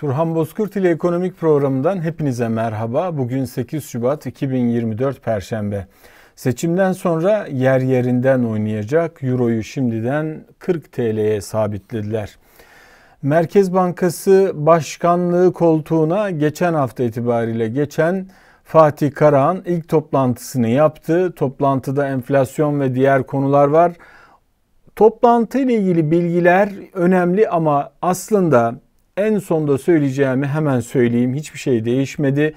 Turhan Bozkurt ile Ekonomik Programı'ndan hepinize merhaba. Bugün 8 Şubat 2024 Perşembe. Seçimden sonra yer yerinden oynayacak Euro'yu şimdiden 40 TL'ye sabitlediler. Merkez Bankası Başkanlığı koltuğuna geçen hafta itibariyle geçen Fatih Karahan ilk toplantısını yaptı. Toplantıda enflasyon ve diğer konular var. Toplantı ile ilgili bilgiler önemli ama aslında en sonda söyleyeceğimi hemen söyleyeyim. Hiçbir şey değişmedi.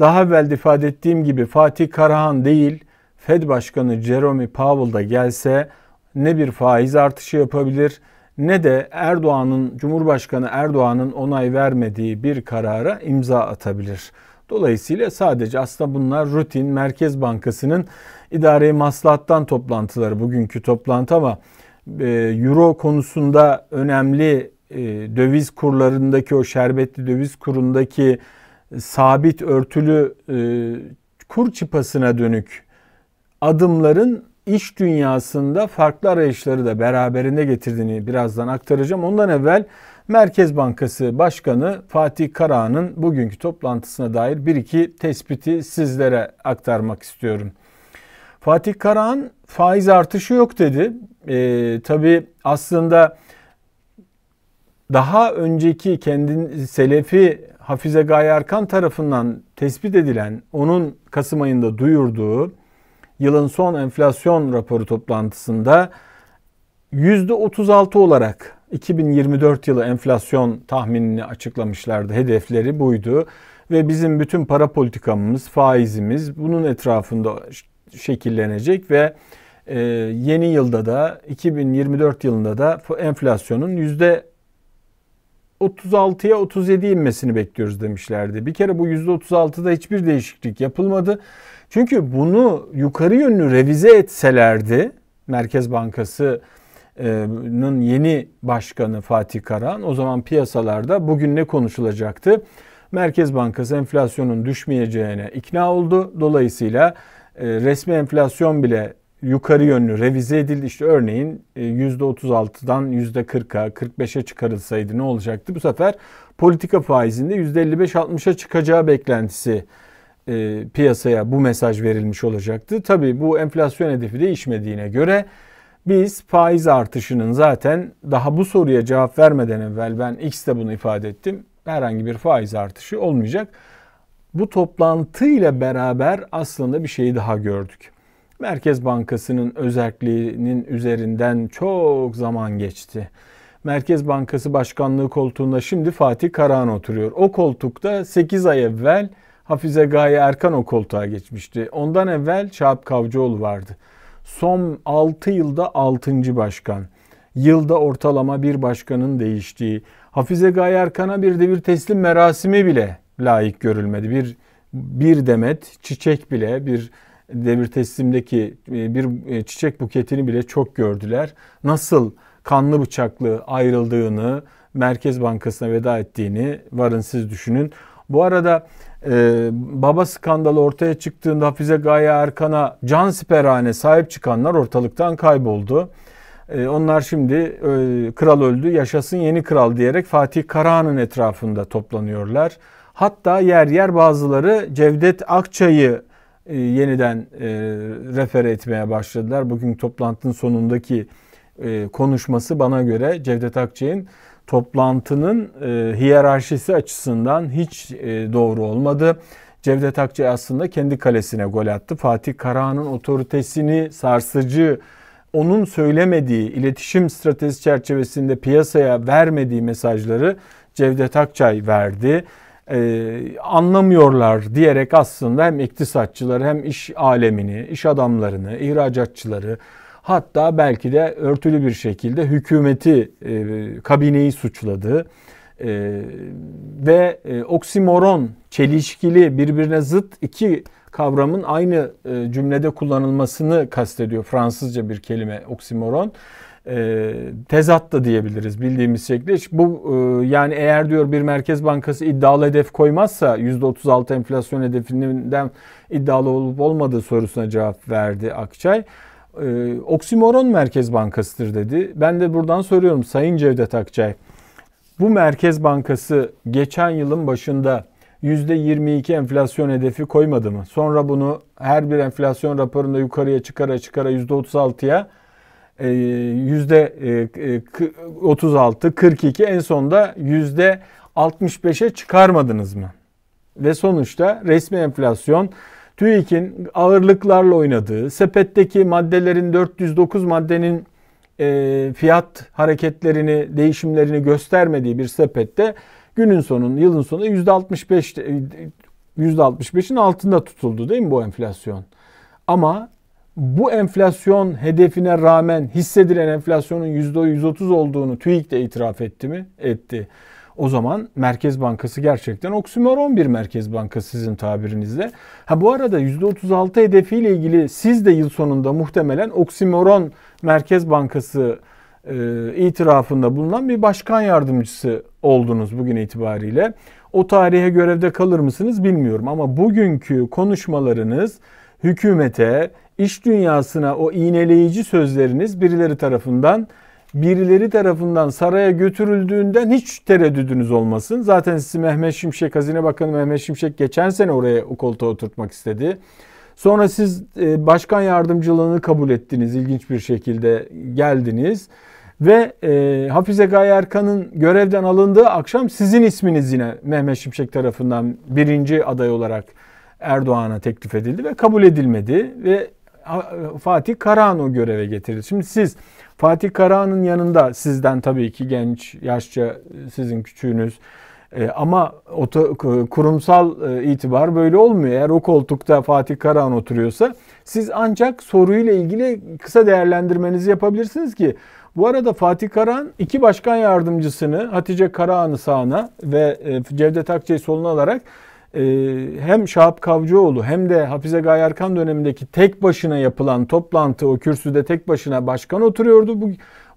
Daha evvel ifade ettiğim gibi Fatih Karahan değil, Fed Başkanı Jerome Powell da gelse ne bir faiz artışı yapabilir ne de Erdoğan'ın Cumhurbaşkanı Erdoğan'ın onay vermediği bir karara imza atabilir. Dolayısıyla sadece aslında bunlar rutin Merkez Bankası'nın idari maslahattan toplantıları bugünkü toplantı ama e, Euro konusunda önemli e, döviz kurlarındaki o şerbetli döviz kurundaki sabit örtülü e, kur çıpasına dönük adımların iş dünyasında farklı arayışları da beraberinde getirdiğini birazdan aktaracağım. Ondan evvel Merkez Bankası Başkanı Fatih Karahan'ın bugünkü toplantısına dair bir iki tespiti sizlere aktarmak istiyorum. Fatih Karahan faiz artışı yok dedi. E, tabii aslında daha önceki kendin Selefi Hafize Gaye Erkan tarafından tespit edilen onun Kasım ayında duyurduğu yılın son enflasyon raporu toplantısında %36 olarak 2024 yılı enflasyon tahminini açıklamışlardı. Hedefleri buydu ve bizim bütün para politikamız, faizimiz bunun etrafında şekillenecek ve e, yeni yılda da 2024 yılında da enflasyonun yüzde %36'ya 37 inmesini bekliyoruz demişlerdi. Bir kere bu %36'da hiçbir değişiklik yapılmadı. Çünkü bunu yukarı yönlü revize etselerdi Merkez Bankası'nın e, yeni başkanı Fatih Karan o zaman piyasalarda bugün ne konuşulacaktı? Merkez Bankası enflasyonun düşmeyeceğine ikna oldu. Dolayısıyla e, resmi enflasyon bile yukarı yönlü revize edildi. İşte örneğin %36'dan %40'a, %45'e çıkarılsaydı ne olacaktı? Bu sefer politika faizinde %55-60'a çıkacağı beklentisi e, piyasaya bu mesaj verilmiş olacaktı. Tabii bu enflasyon hedefi değişmediğine göre biz faiz artışının zaten daha bu soruya cevap vermeden evvel ben X'te bunu ifade ettim. Herhangi bir faiz artışı olmayacak. Bu toplantı ile beraber aslında bir şeyi daha gördük. Merkez Bankası'nın özelliğinin üzerinden çok zaman geçti. Merkez Bankası Başkanlığı koltuğunda şimdi Fatih Karahan oturuyor. O koltukta 8 ay evvel Hafize Gaye Erkan o koltuğa geçmişti. Ondan evvel Şahap Kavcıoğlu vardı. Son 6 yılda 6. başkan. Yılda ortalama bir başkanın değiştiği. Hafize Gaye Erkan'a bir de bir teslim merasimi bile layık görülmedi. Bir bir demet çiçek bile bir devir teslimdeki e, bir e, çiçek buketini bile çok gördüler. Nasıl kanlı bıçaklı ayrıldığını, Merkez Bankası'na veda ettiğini varın siz düşünün. Bu arada e, baba skandalı ortaya çıktığında Hafize Gaye Erkan'a can siperhane sahip çıkanlar ortalıktan kayboldu. E, onlar şimdi e, kral öldü yaşasın yeni kral diyerek Fatih Karahan'ın etrafında toplanıyorlar. Hatta yer yer bazıları Cevdet Akçay'ı e, yeniden e, refere etmeye başladılar. Bugün toplantının sonundaki e, konuşması bana göre Cevdet Akçay'ın toplantının e, hiyerarşisi açısından hiç e, doğru olmadı. Cevdet Akçay aslında kendi kalesine gol attı. Fatih Karahan'ın otoritesini sarsıcı, onun söylemediği, iletişim stratejisi çerçevesinde piyasaya vermediği mesajları Cevdet Akçay verdi e, anlamıyorlar diyerek aslında hem iktisatçıları hem iş alemini, iş adamlarını, ihracatçıları hatta belki de örtülü bir şekilde hükümeti, e, kabineyi suçladı. E, ve e, oksimoron, çelişkili, birbirine zıt iki kavramın aynı e, cümlede kullanılmasını kastediyor Fransızca bir kelime oksimoron e, tezat da diyebiliriz bildiğimiz şekilde. Bu e, yani eğer diyor bir merkez bankası iddialı hedef koymazsa %36 enflasyon hedefinden iddialı olup olmadığı sorusuna cevap verdi Akçay. E, oksimoron merkez bankasıdır dedi. Ben de buradan soruyorum Sayın Cevdet Akçay. Bu merkez bankası geçen yılın başında %22 enflasyon hedefi koymadı mı? Sonra bunu her bir enflasyon raporunda yukarıya çıkara çıkara %36'ya ee, yüzde 36, e, 42 e, en sonunda yüzde 65'e çıkarmadınız mı? Ve sonuçta resmi enflasyon TÜİK'in ağırlıklarla oynadığı, sepetteki maddelerin 409 maddenin e, fiyat hareketlerini, değişimlerini göstermediği bir sepette günün sonunda, yılın sonunda %65 %65'in altında tutuldu değil mi bu enflasyon? Ama bu enflasyon hedefine rağmen hissedilen enflasyonun %130 olduğunu TÜİK de itiraf etti mi? Etti. O zaman Merkez Bankası gerçekten oksimoron bir Merkez Bankası sizin tabirinizle. Ha bu arada %36 hedefiyle ilgili siz de yıl sonunda muhtemelen oksimoron Merkez Bankası e, itirafında bulunan bir başkan yardımcısı oldunuz bugün itibariyle. O tarihe görevde kalır mısınız bilmiyorum ama bugünkü konuşmalarınız hükümete, iş dünyasına o iğneleyici sözleriniz birileri tarafından birileri tarafından saraya götürüldüğünden hiç tereddüdünüz olmasın. Zaten sizi Mehmet Şimşek, Hazine Bakanı Mehmet Şimşek geçen sene oraya o koltuğa oturtmak istedi. Sonra siz e, başkan yardımcılığını kabul ettiniz ilginç bir şekilde geldiniz. Ve e, Hafize Gaye Erkan'ın görevden alındığı akşam sizin isminiz yine Mehmet Şimşek tarafından birinci aday olarak Erdoğan'a teklif edildi ve kabul edilmedi. Ve e, Fatih Karahan'ı göreve getirdi. Şimdi siz Fatih Karahan'ın yanında sizden tabii ki genç, yaşça e, sizin küçüğünüz e, ama oto, kurumsal itibar böyle olmuyor. Eğer o koltukta Fatih Karahan oturuyorsa siz ancak soruyla ilgili kısa değerlendirmenizi yapabilirsiniz ki bu arada Fatih Karahan iki başkan yardımcısını Hatice Karahan'ı sağına ve Cevdet Akçay'ı soluna alarak ee, hem Şahap Kavcıoğlu hem de Hafize Gayarkan dönemindeki tek başına yapılan toplantı o kürsüde tek başına başkan oturuyordu. Bu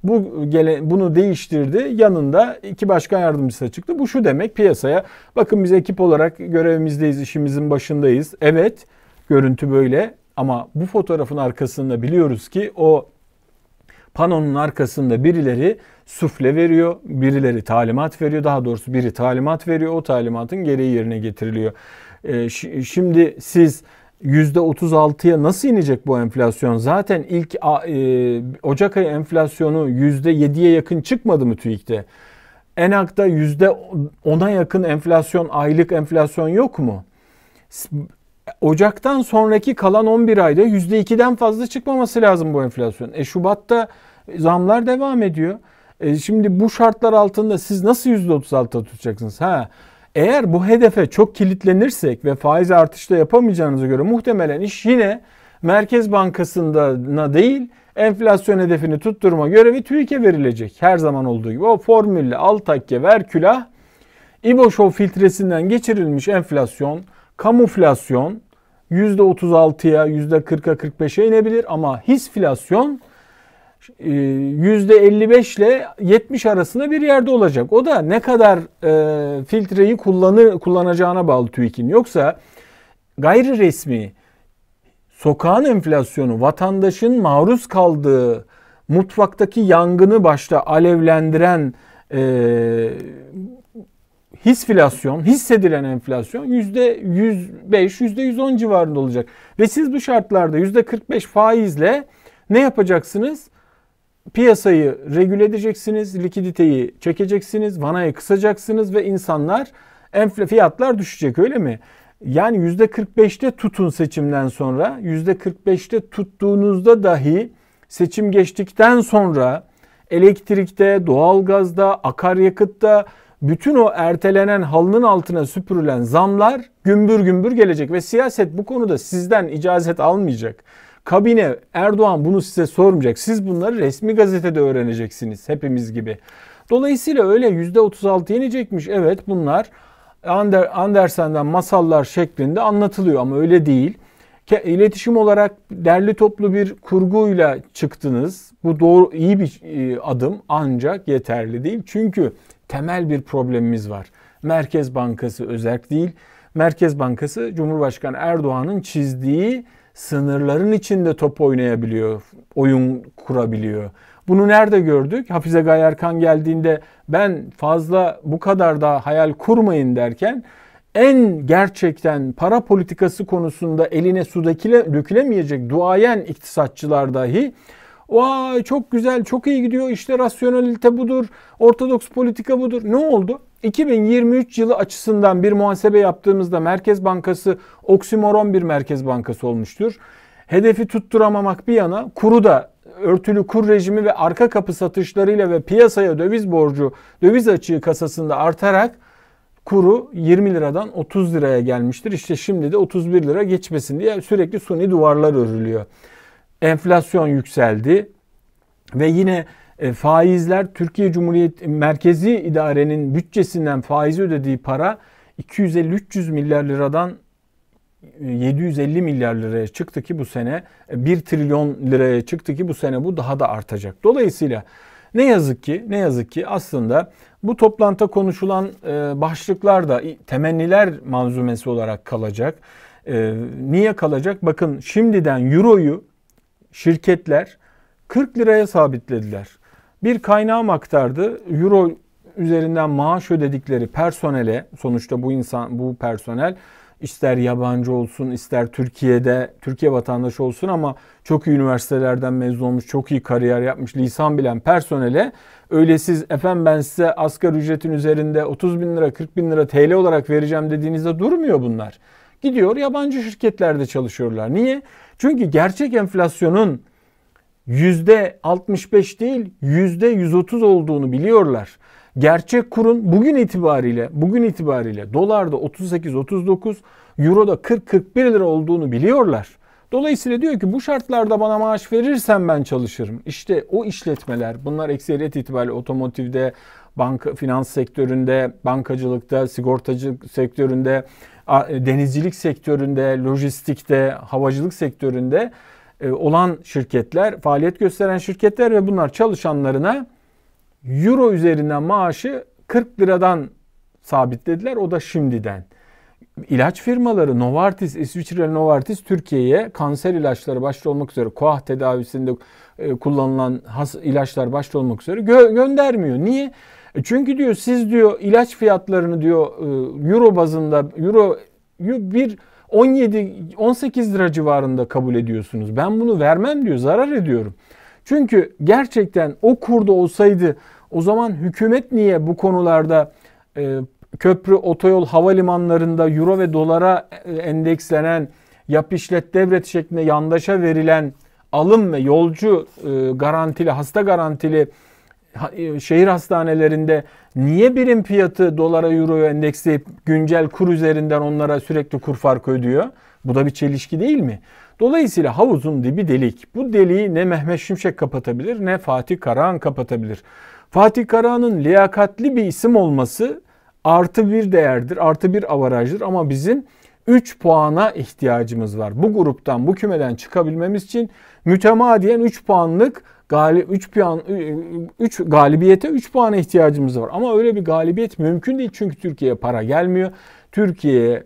bu gele, bunu değiştirdi. Yanında iki başkan yardımcısı çıktı. Bu şu demek piyasaya bakın biz ekip olarak görevimizdeyiz, işimizin başındayız. Evet, görüntü böyle ama bu fotoğrafın arkasında biliyoruz ki o panonun arkasında birileri sufle veriyor. Birileri talimat veriyor. Daha doğrusu biri talimat veriyor. O talimatın gereği yerine getiriliyor. Ee, şimdi siz %36'ya nasıl inecek bu enflasyon? Zaten ilk e, Ocak ayı enflasyonu %7'ye yakın çıkmadı mı TÜİK'te? Enak'ta %10'a yakın enflasyon, aylık enflasyon yok mu? Ocak'tan sonraki kalan 11 ayda %2'den fazla çıkmaması lazım bu enflasyon. E Şubat'ta zamlar devam ediyor. E şimdi bu şartlar altında siz nasıl 36 tutacaksınız? Ha eğer bu hedefe çok kilitlenirsek ve faiz artışı yapamayacağınızı göre muhtemelen iş yine Merkez Bankası'na değil enflasyon hedefini tutturma görevi TÜİK'e verilecek. Her zaman olduğu gibi o formülle al takke ver külah İboşov filtresinden geçirilmiş enflasyon, kamuflasyon %36'ya, %40'a, %45'e inebilir ama hisflasyon %55 ee, ile 70 arasında bir yerde olacak. O da ne kadar e, filtreyi kullanı kullanacağına bağlı TÜİK'in. Yoksa gayri resmi sokağın enflasyonu vatandaşın maruz kaldığı mutfaktaki yangını başta alevlendiren e, hisfilasyon, hissedilen enflasyon %105, %110 civarında olacak. Ve siz bu şartlarda %45 faizle ne yapacaksınız? piyasayı regüle edeceksiniz, likiditeyi çekeceksiniz, vanayı kısacaksınız ve insanlar enfle fiyatlar düşecek öyle mi? Yani %45'te tutun seçimden sonra. %45'te tuttuğunuzda dahi seçim geçtikten sonra elektrikte, doğalgazda, akaryakıtta bütün o ertelenen halının altına süpürülen zamlar gümbür gümbür gelecek ve siyaset bu konuda sizden icazet almayacak. Kabine Erdoğan bunu size sormayacak. Siz bunları resmi gazetede öğreneceksiniz hepimiz gibi. Dolayısıyla öyle %36 yenecekmiş. Evet bunlar Ander, Andersen'den masallar şeklinde anlatılıyor ama öyle değil. İletişim olarak derli toplu bir kurguyla çıktınız. Bu doğru iyi bir e, adım ancak yeterli değil. Çünkü temel bir problemimiz var. Merkez Bankası özerk değil. Merkez Bankası Cumhurbaşkanı Erdoğan'ın çizdiği sınırların içinde top oynayabiliyor, oyun kurabiliyor. Bunu nerede gördük? Hafize Gaye Erkan geldiğinde ben fazla bu kadar da hayal kurmayın derken en gerçekten para politikası konusunda eline su dökülemeyecek duayen iktisatçılar dahi Vay çok güzel, çok iyi gidiyor. İşte rasyonalite budur, ortodoks politika budur. Ne oldu? 2023 yılı açısından bir muhasebe yaptığımızda Merkez Bankası oksimoron bir Merkez Bankası olmuştur. Hedefi tutturamamak bir yana kuru da örtülü kur rejimi ve arka kapı satışlarıyla ve piyasaya döviz borcu, döviz açığı kasasında artarak kuru 20 liradan 30 liraya gelmiştir. İşte şimdi de 31 lira geçmesin diye sürekli suni duvarlar örülüyor enflasyon yükseldi ve yine e, faizler Türkiye Cumhuriyet Merkezi İdare'nin bütçesinden faizi ödediği para 250-300 milyar liradan 750 e, milyar liraya çıktı ki bu sene 1 e, trilyon liraya çıktı ki bu sene bu daha da artacak. Dolayısıyla ne yazık ki ne yazık ki aslında bu toplantıda konuşulan başlıklar da temenniler manzumesi olarak kalacak. Niye kalacak? Bakın şimdiden euroyu şirketler 40 liraya sabitlediler. Bir kaynağım aktardı. Euro üzerinden maaş ödedikleri personele sonuçta bu insan bu personel ister yabancı olsun ister Türkiye'de Türkiye vatandaşı olsun ama çok iyi üniversitelerden mezun olmuş çok iyi kariyer yapmış lisan bilen personele öyle siz efendim ben size asgari ücretin üzerinde 30 bin lira 40 bin lira TL olarak vereceğim dediğinizde durmuyor bunlar. Gidiyor yabancı şirketlerde çalışıyorlar. Niye? Çünkü gerçek enflasyonun yüzde 65 değil yüzde 130 olduğunu biliyorlar. Gerçek kurun bugün itibariyle bugün itibariyle dolarda 38-39, euroda 40-41 lira olduğunu biliyorlar. Dolayısıyla diyor ki bu şartlarda bana maaş verirsen ben çalışırım. İşte o işletmeler bunlar ekseriyet itibariyle otomotivde, banka, finans sektöründe, bankacılıkta, sigortacılık sektöründe, e, denizcilik sektöründe, lojistikte, havacılık sektöründe e, olan şirketler, faaliyet gösteren şirketler ve bunlar çalışanlarına euro üzerinden maaşı 40 liradan sabitlediler. O da şimdiden. İlaç firmaları Novartis, İsviçreli Novartis Türkiye'ye kanser ilaçları başta olmak üzere KOAH tedavisinde e, kullanılan has ilaçlar başta olmak üzere gö- göndermiyor. Niye? E çünkü diyor siz diyor ilaç fiyatlarını diyor e, euro bazında euro bir 17 18 lira civarında kabul ediyorsunuz. Ben bunu vermem diyor. Zarar ediyorum. Çünkü gerçekten o kurda olsaydı o zaman hükümet niye bu konularda e, köprü, otoyol, havalimanlarında euro ve dolara e, endekslenen yap işlet devret şeklinde yandaşa verilen alım ve yolcu e, garantili, hasta garantili e, şehir hastanelerinde niye birim fiyatı dolara euroya endeksleyip güncel kur üzerinden onlara sürekli kur farkı ödüyor? Bu da bir çelişki değil mi? Dolayısıyla havuzun dibi delik. Bu deliği ne Mehmet Şimşek kapatabilir ne Fatih Karahan kapatabilir. Fatih Karahan'ın liyakatli bir isim olması artı bir değerdir, artı bir avarajdır ama bizim 3 puana ihtiyacımız var. Bu gruptan, bu kümeden çıkabilmemiz için mütemadiyen 3 puanlık 3 puan 3 galibiyete 3 puana ihtiyacımız var. Ama öyle bir galibiyet mümkün değil çünkü Türkiye'ye para gelmiyor. Türkiye'ye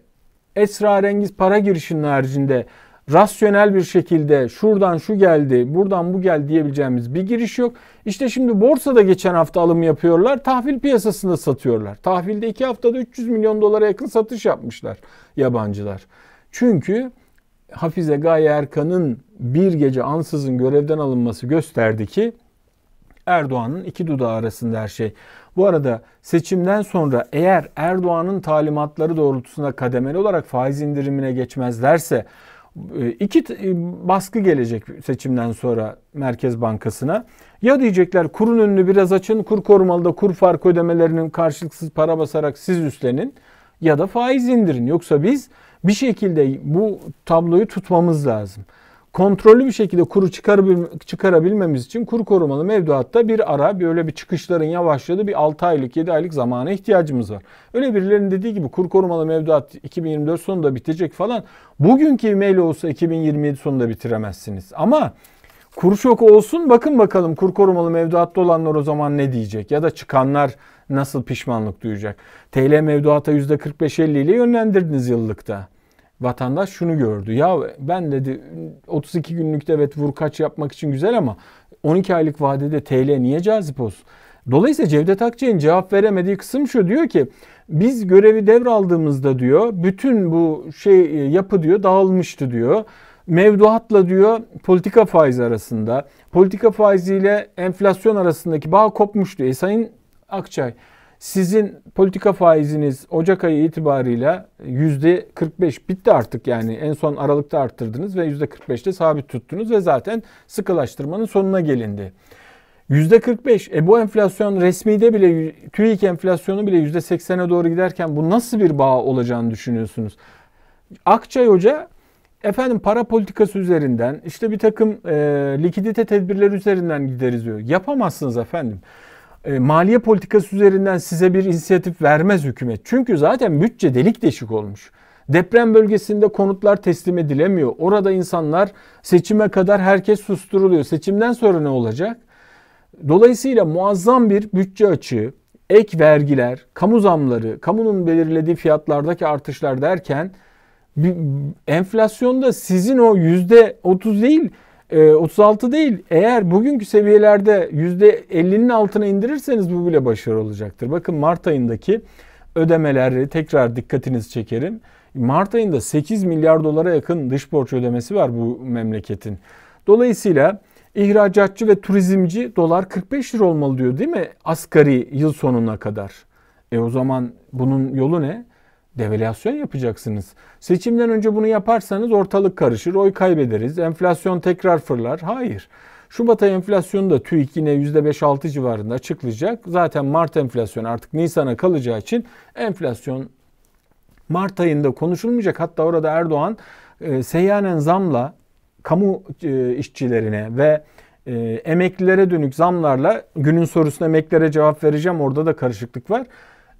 esrarengiz para girişinin haricinde rasyonel bir şekilde şuradan şu geldi, buradan bu geldi diyebileceğimiz bir giriş yok. İşte şimdi borsada geçen hafta alım yapıyorlar, tahvil piyasasında satıyorlar. Tahvilde 2 haftada 300 milyon dolara yakın satış yapmışlar yabancılar. Çünkü Hafize Gaye Erkan'ın bir gece ansızın görevden alınması gösterdi ki Erdoğan'ın iki dudağı arasında her şey. Bu arada seçimden sonra eğer Erdoğan'ın talimatları doğrultusunda kademeli olarak faiz indirimine geçmezlerse ee, iki e, baskı gelecek seçimden sonra Merkez Bankası'na. Ya diyecekler kurun önünü biraz açın, kur korumalı da kur farkı ödemelerinin karşılıksız para basarak siz üstlenin ya da faiz indirin. Yoksa biz bir şekilde bu tabloyu tutmamız lazım kontrollü bir şekilde kuru çıkarabilmemiz için kuru korumalı mevduatta bir ara böyle bir çıkışların yavaşladığı bir 6 aylık 7 aylık zamana ihtiyacımız var. Öyle birilerinin dediği gibi kuru korumalı mevduat 2024 sonunda bitecek falan. Bugünkü email olsa 2027 sonunda bitiremezsiniz. Ama kur şoku olsun bakın bakalım kur korumalı mevduatta olanlar o zaman ne diyecek ya da çıkanlar nasıl pişmanlık duyacak. TL mevduata %45-50 ile yönlendirdiniz yıllıkta vatandaş şunu gördü. Ya ben dedi 32 günlükte evet vurkaç yapmak için güzel ama 12 aylık vadede TL niye cazip olsun? Dolayısıyla Cevdet Akçay'ın cevap veremediği kısım şu diyor ki biz görevi devraldığımızda diyor bütün bu şey e, yapı diyor dağılmıştı diyor. Mevduatla diyor politika faizi arasında politika faiziyle enflasyon arasındaki bağ kopmuştu. E Sayın Akçay sizin politika faiziniz Ocak ayı itibariyle yüzde 45 bitti artık yani en son Aralık'ta arttırdınız ve yüzde 45'te sabit tuttunuz ve zaten sıkılaştırmanın sonuna gelindi. Yüzde 45 e bu enflasyon resmi de bile TÜİK enflasyonu bile yüzde 80'e doğru giderken bu nasıl bir bağ olacağını düşünüyorsunuz? Akçay Hoca efendim para politikası üzerinden işte bir takım e, likidite tedbirleri üzerinden gideriz diyor. Yapamazsınız efendim e, maliye politikası üzerinden size bir inisiyatif vermez hükümet. Çünkü zaten bütçe delik deşik olmuş. Deprem bölgesinde konutlar teslim edilemiyor. Orada insanlar seçime kadar herkes susturuluyor. Seçimden sonra ne olacak? Dolayısıyla muazzam bir bütçe açığı, ek vergiler, kamu zamları, kamunun belirlediği fiyatlardaki artışlar derken enflasyonda sizin o yüzde otuz değil 36 ee, değil. Eğer bugünkü seviyelerde %50'nin altına indirirseniz bu bile başarı olacaktır. Bakın Mart ayındaki ödemeleri tekrar dikkatinizi çekerim. Mart ayında 8 milyar dolara yakın dış borç ödemesi var bu memleketin. Dolayısıyla ihracatçı ve turizmci dolar 45 lira olmalı diyor değil mi? Asgari yıl sonuna kadar. E o zaman bunun yolu ne? devalüasyon yapacaksınız. Seçimden önce bunu yaparsanız ortalık karışır, oy kaybederiz, enflasyon tekrar fırlar. Hayır. Şubat ayı enflasyonu da TÜİK yine %5-6 civarında açıklayacak. Zaten Mart enflasyonu artık Nisan'a kalacağı için enflasyon Mart ayında konuşulmayacak. Hatta orada Erdoğan e, seyyanen zamla kamu e, işçilerine ve e, emeklilere dönük zamlarla günün sorusuna emeklilere cevap vereceğim. Orada da karışıklık var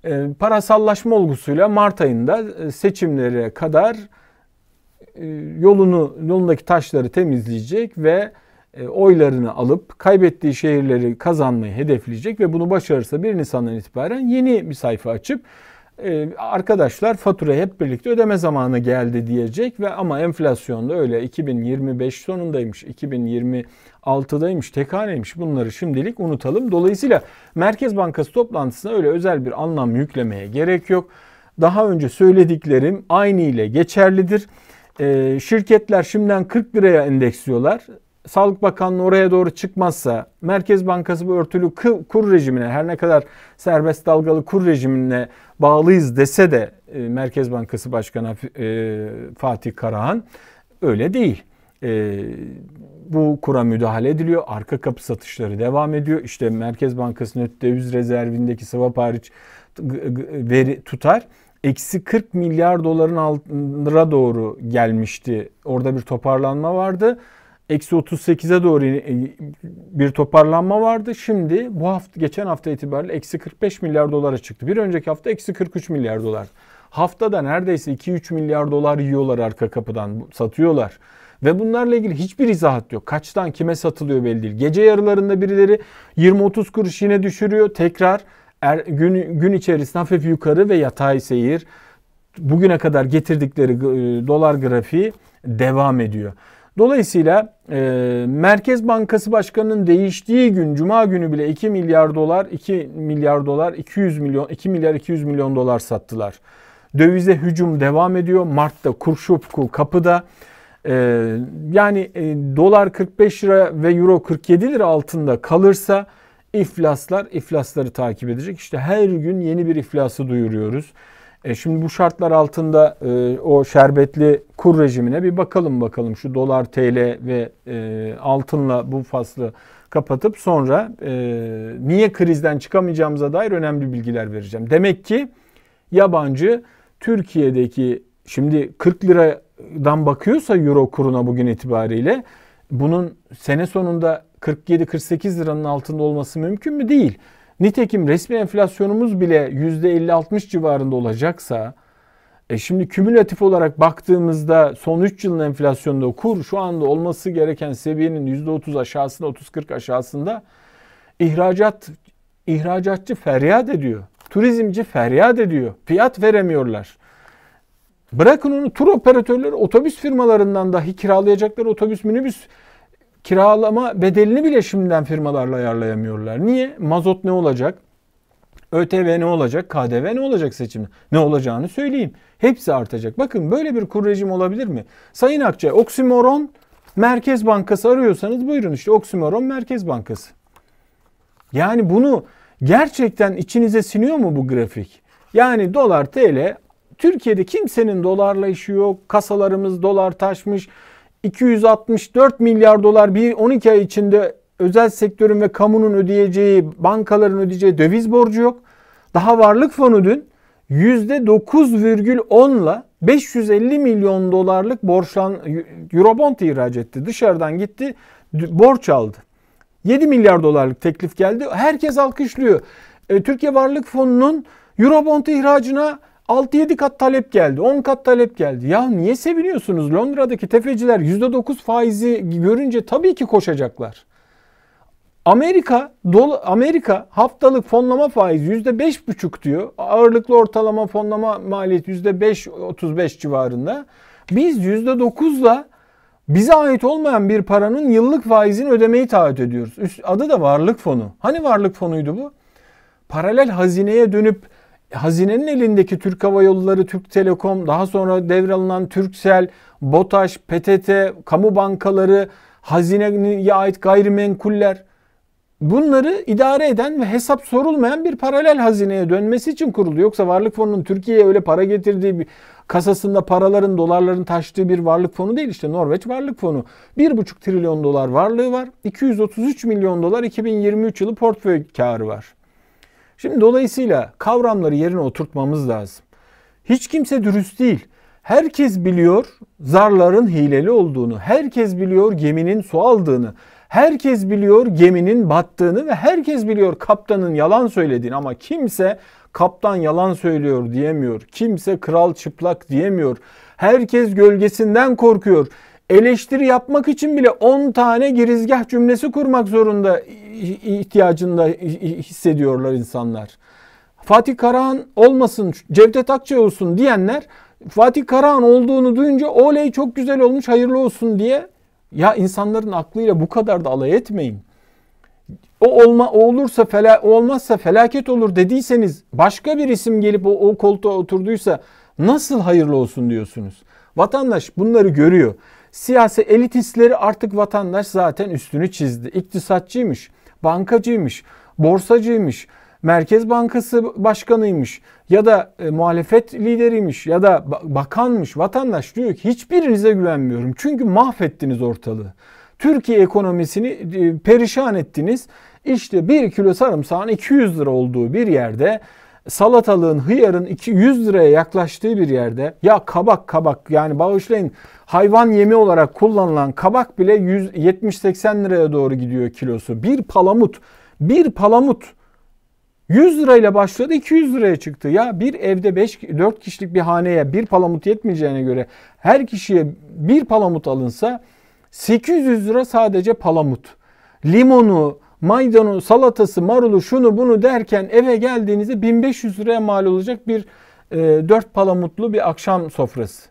e, parasallaşma olgusuyla Mart ayında e, seçimlere kadar e, yolunu yolundaki taşları temizleyecek ve e, oylarını alıp kaybettiği şehirleri kazanmayı hedefleyecek ve bunu başarırsa 1 Nisan'dan itibaren yeni bir sayfa açıp ee, arkadaşlar faturayı hep birlikte ödeme zamanı geldi diyecek ve ama enflasyonda öyle 2025 sonundaymış, 2026'daymış, tekhaneymiş bunları şimdilik unutalım. Dolayısıyla Merkez Bankası toplantısına öyle özel bir anlam yüklemeye gerek yok. Daha önce söylediklerim aynı ile geçerlidir. Ee, şirketler şimdiden 40 liraya endeksliyorlar. Sağlık Bakanlığı oraya doğru çıkmazsa Merkez Bankası bu örtülü kur rejimine her ne kadar serbest dalgalı kur rejimine bağlıyız dese de e, Merkez Bankası Başkanı e, Fatih Karahan öyle değil. E, bu kura müdahale ediliyor. Arka kapı satışları devam ediyor. İşte Merkez Bankası'nın döviz rezervindeki sevap hariç veri tutar eksi 40 milyar doların altına doğru gelmişti. Orada bir toparlanma vardı. Eksi 38'e doğru e, bir toparlanma vardı. Şimdi bu hafta geçen hafta itibariyle eksi 45 milyar dolara çıktı. Bir önceki hafta eksi 43 milyar dolar. Haftada neredeyse 2-3 milyar dolar yiyorlar arka kapıdan satıyorlar. Ve bunlarla ilgili hiçbir izahat yok. Kaçtan kime satılıyor belli değil. Gece yarılarında birileri 20-30 kuruş yine düşürüyor. Tekrar er, gün, gün içerisinde hafif yukarı ve yatay seyir. Bugüne kadar getirdikleri e, dolar grafiği devam ediyor. Dolayısıyla e, Merkez Bankası Başkanı'nın değiştiği gün Cuma günü bile 2 milyar dolar 2 milyar dolar 200 milyon 2 milyar 200 milyon dolar sattılar. Dövize hücum devam ediyor. Mart'ta kurşupku kapıda. E, yani e, dolar 45 lira ve euro 47 lira altında kalırsa iflaslar iflasları takip edecek. İşte her gün yeni bir iflası duyuruyoruz. E şimdi bu şartlar altında e, o şerbetli kur rejimine bir bakalım bakalım. Şu dolar, TL ve e, altınla bu faslı kapatıp sonra e, niye krizden çıkamayacağımıza dair önemli bilgiler vereceğim. Demek ki yabancı Türkiye'deki şimdi 40 liradan bakıyorsa euro kuruna bugün itibariyle bunun sene sonunda 47-48 liranın altında olması mümkün mü? Değil. Nitekim resmi enflasyonumuz bile %50-60 civarında olacaksa e şimdi kümülatif olarak baktığımızda son 3 yılın enflasyonunda kur şu anda olması gereken seviyenin %30 aşağısında 30-40 aşağısında ihracat ihracatçı feryat ediyor. Turizmci feryat ediyor. Fiyat veremiyorlar. Bırakın onu tur operatörleri otobüs firmalarından dahi kiralayacakları otobüs minibüs kiralama bedelini bile şimdiden firmalarla ayarlayamıyorlar. Niye? Mazot ne olacak? ÖTV ne olacak? KDV ne olacak seçimde? Ne olacağını söyleyeyim. Hepsi artacak. Bakın böyle bir kur rejim olabilir mi? Sayın Akçay oksimoron Merkez Bankası arıyorsanız buyurun işte oksimoron Merkez Bankası. Yani bunu gerçekten içinize siniyor mu bu grafik? Yani dolar TL Türkiye'de kimsenin dolarla işi yok. Kasalarımız dolar taşmış. 264 milyar dolar bir 12 ay içinde özel sektörün ve kamunun ödeyeceği, bankaların ödeyeceği döviz borcu yok. Daha varlık fonu dün %9,10'la 550 milyon dolarlık borçlan Eurobond ihraç etti. Dışarıdan gitti, borç aldı. 7 milyar dolarlık teklif geldi. Herkes alkışlıyor. E, Türkiye Varlık Fonu'nun Eurobond ihracına 6-7 kat talep geldi, 10 kat talep geldi. Ya niye seviniyorsunuz? Londra'daki tefeciler %9 faizi görünce tabii ki koşacaklar. Amerika dola, Amerika haftalık fonlama faizi yüzde beş buçuk diyor. Ağırlıklı ortalama fonlama maliyeti yüzde beş otuz beş civarında. Biz yüzde dokuzla bize ait olmayan bir paranın yıllık faizini ödemeyi taahhüt ediyoruz. Üst, adı da varlık fonu. Hani varlık fonuydu bu? Paralel hazineye dönüp hazinenin elindeki Türk Hava Yolları, Türk Telekom, daha sonra devralınan Türksel, BOTAŞ, PTT, kamu bankaları, hazineye ait gayrimenkuller bunları idare eden ve hesap sorulmayan bir paralel hazineye dönmesi için kuruldu. Yoksa varlık fonunun Türkiye'ye öyle para getirdiği bir kasasında paraların, dolarların taştığı bir varlık fonu değil işte Norveç varlık fonu. 1,5 trilyon dolar varlığı var. 233 milyon dolar 2023 yılı portföy karı var. Şimdi dolayısıyla kavramları yerine oturtmamız lazım. Hiç kimse dürüst değil. Herkes biliyor zarların hileli olduğunu, herkes biliyor geminin su aldığını, herkes biliyor geminin battığını ve herkes biliyor kaptanın yalan söylediğini ama kimse kaptan yalan söylüyor diyemiyor. Kimse kral çıplak diyemiyor. Herkes gölgesinden korkuyor eleştiri yapmak için bile 10 tane girizgah cümlesi kurmak zorunda ihtiyacında hissediyorlar insanlar. Fatih Karahan olmasın, Cevdet Akçay olsun diyenler Fatih Karahan olduğunu duyunca oley çok güzel olmuş hayırlı olsun diye ya insanların aklıyla bu kadar da alay etmeyin. O olma o olursa fela o olmazsa felaket olur dediyseniz başka bir isim gelip o, o koltuğa oturduysa nasıl hayırlı olsun diyorsunuz? Vatandaş bunları görüyor. Siyasi elitistleri artık vatandaş zaten üstünü çizdi. İktisatçıymış, bankacıymış, borsacıymış, Merkez Bankası başkanıymış ya da e, muhalefet lideriymiş ya da bakanmış. Vatandaş diyor ki hiçbirinize güvenmiyorum. Çünkü mahvettiniz ortalığı. Türkiye ekonomisini e, perişan ettiniz. İşte 1 kilo sarımsağın 200 lira olduğu bir yerde salatalığın, hıyarın 200 liraya yaklaştığı bir yerde ya kabak kabak yani bağışlayın hayvan yemi olarak kullanılan kabak bile 170 80 liraya doğru gidiyor kilosu. Bir palamut, bir palamut 100 lirayla başladı 200 liraya çıktı. Ya bir evde 5 4 kişilik bir haneye bir palamut yetmeyeceğine göre her kişiye bir palamut alınsa 800 lira sadece palamut. Limonu, maydanoz, salatası, marulu, şunu bunu derken eve geldiğinizde 1500 liraya mal olacak bir e, 4 palamutlu bir akşam sofrası.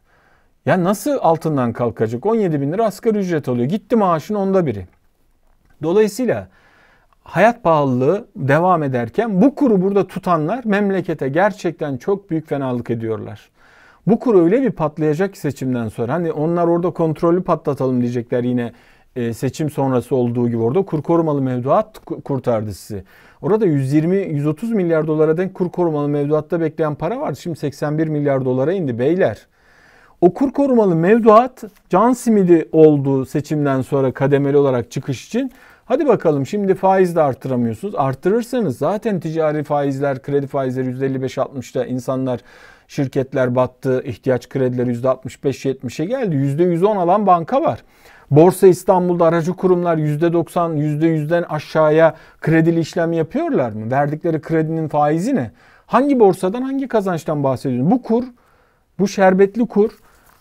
Ya nasıl altından kalkacak? 17 bin lira asgari ücret oluyor, Gitti maaşın onda biri. Dolayısıyla hayat pahalılığı devam ederken bu kuru burada tutanlar memlekete gerçekten çok büyük fenalık ediyorlar. Bu kuru öyle bir patlayacak seçimden sonra. Hani onlar orada kontrolü patlatalım diyecekler yine e, seçim sonrası olduğu gibi orada kur korumalı mevduat kurtardı sizi. Orada 120-130 milyar dolara denk kur korumalı mevduatta bekleyen para vardı. Şimdi 81 milyar dolara indi beyler okur korumalı mevduat can simidi olduğu seçimden sonra kademeli olarak çıkış için Hadi bakalım şimdi faiz de arttıramıyorsunuz. Arttırırsanız zaten ticari faizler, kredi faizleri %55-60'da insanlar, şirketler battı. ihtiyaç kredileri %65-70'e geldi. %110 alan banka var. Borsa İstanbul'da aracı kurumlar %90, %100'den aşağıya kredili işlem yapıyorlar mı? Verdikleri kredinin faizi ne? Hangi borsadan hangi kazançtan bahsediyorsun? Bu kur, bu şerbetli kur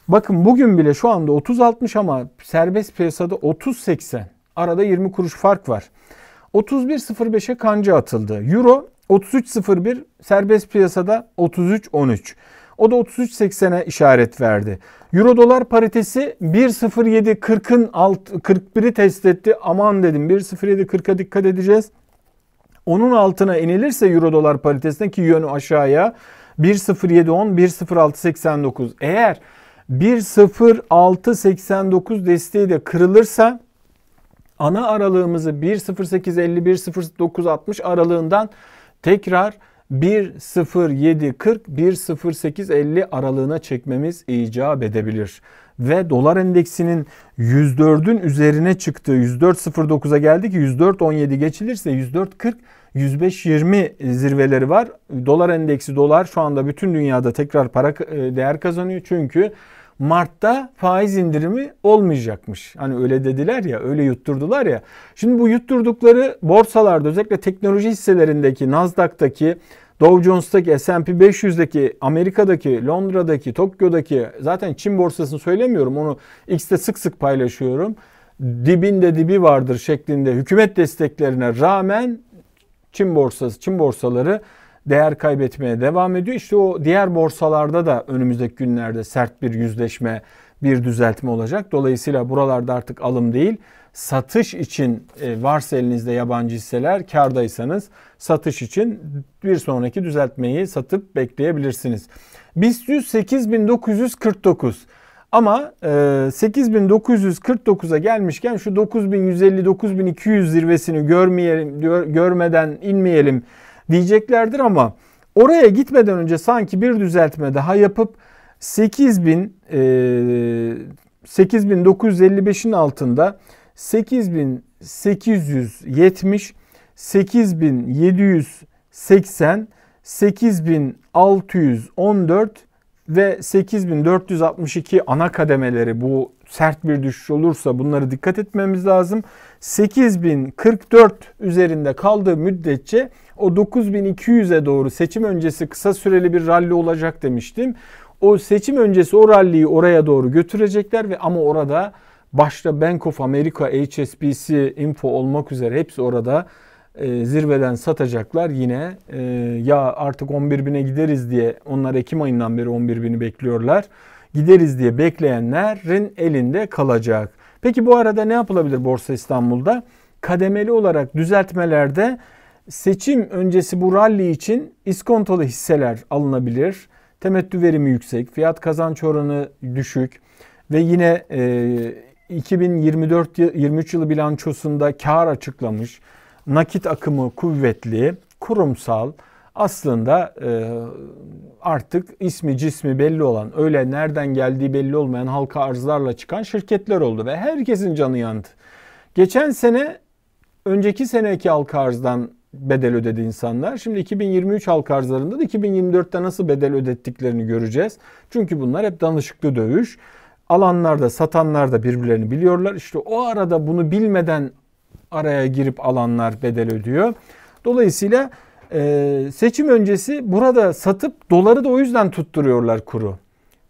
Bakın bugün bile şu anda 30 ama serbest piyasada 30 Arada 20 kuruş fark var. 31.05'e kanca atıldı. Euro 33.01 serbest piyasada 33.13. O da 33.80'e işaret verdi. Euro dolar paritesi 1.07.40'ın alt 41'i test etti. Aman dedim 1.07.40'a dikkat edeceğiz. Onun altına inilirse euro dolar paritesine ki yönü aşağıya 1.07.10 1.06.89. Eğer 1.0689 desteği de kırılırsa ana aralığımızı 10851 10960 aralığından tekrar 1.0740-1.0850 aralığına çekmemiz icap edebilir. Ve dolar endeksinin 104'ün üzerine çıktığı 104.09'a geldi ki 104.17 geçilirse 104.40 105.20 zirveleri var. Dolar endeksi dolar şu anda bütün dünyada tekrar para e, değer kazanıyor. Çünkü Mart'ta faiz indirimi olmayacakmış. Hani öyle dediler ya, öyle yutturdular ya. Şimdi bu yutturdukları borsalarda özellikle teknoloji hisselerindeki, Nasdaq'taki, Dow Jones'taki, S&P 500'deki, Amerika'daki, Londra'daki, Tokyo'daki zaten Çin borsasını söylemiyorum. Onu X'te sık sık paylaşıyorum. Dibinde dibi vardır şeklinde hükümet desteklerine rağmen Çin borsası, Çin borsaları değer kaybetmeye devam ediyor. İşte o diğer borsalarda da önümüzdeki günlerde sert bir yüzleşme, bir düzeltme olacak. Dolayısıyla buralarda artık alım değil, satış için e, varsa elinizde yabancı hisseler, kardaysanız satış için bir sonraki düzeltmeyi satıp bekleyebilirsiniz. BIST 100 8949 ama 8949'a e, gelmişken şu 9150-9200 zirvesini görmeyelim, görmeden inmeyelim diyeceklerdir ama oraya gitmeden önce sanki bir düzeltme daha yapıp 8000 8955'in e, altında 8870 8780 8614 ve 8462 ana kademeleri bu sert bir düşüş olursa bunları dikkat etmemiz lazım. 8044 üzerinde kaldığı müddetçe o 9200'e doğru seçim öncesi kısa süreli bir ralli olacak demiştim. O seçim öncesi o ralliyi oraya doğru götürecekler ve ama orada başta Bank of America, HSBC, Info olmak üzere hepsi orada e, zirveden satacaklar yine e, ya artık 11 bine gideriz diye onlar Ekim ayından beri 11 bini bekliyorlar. Gideriz diye bekleyenlerin elinde kalacak. Peki bu arada ne yapılabilir Borsa İstanbul'da? Kademeli olarak düzeltmelerde seçim öncesi bu rally için iskontolu hisseler alınabilir. Temettü verimi yüksek, fiyat kazanç oranı düşük ve yine e, 2024 23 yılı bilançosunda kar açıklamış nakit akımı kuvvetli, kurumsal, aslında e, artık ismi cismi belli olan, öyle nereden geldiği belli olmayan halka arzlarla çıkan şirketler oldu ve herkesin canı yandı. Geçen sene önceki seneki halka arzdan bedel ödedi insanlar. Şimdi 2023 halka arzlarında da 2024'te nasıl bedel ödettiklerini göreceğiz. Çünkü bunlar hep danışıklı dövüş. Alanlar da satanlar da birbirlerini biliyorlar. İşte o arada bunu bilmeden araya girip alanlar bedel ödüyor. Dolayısıyla e, seçim öncesi burada satıp doları da o yüzden tutturuyorlar kuru.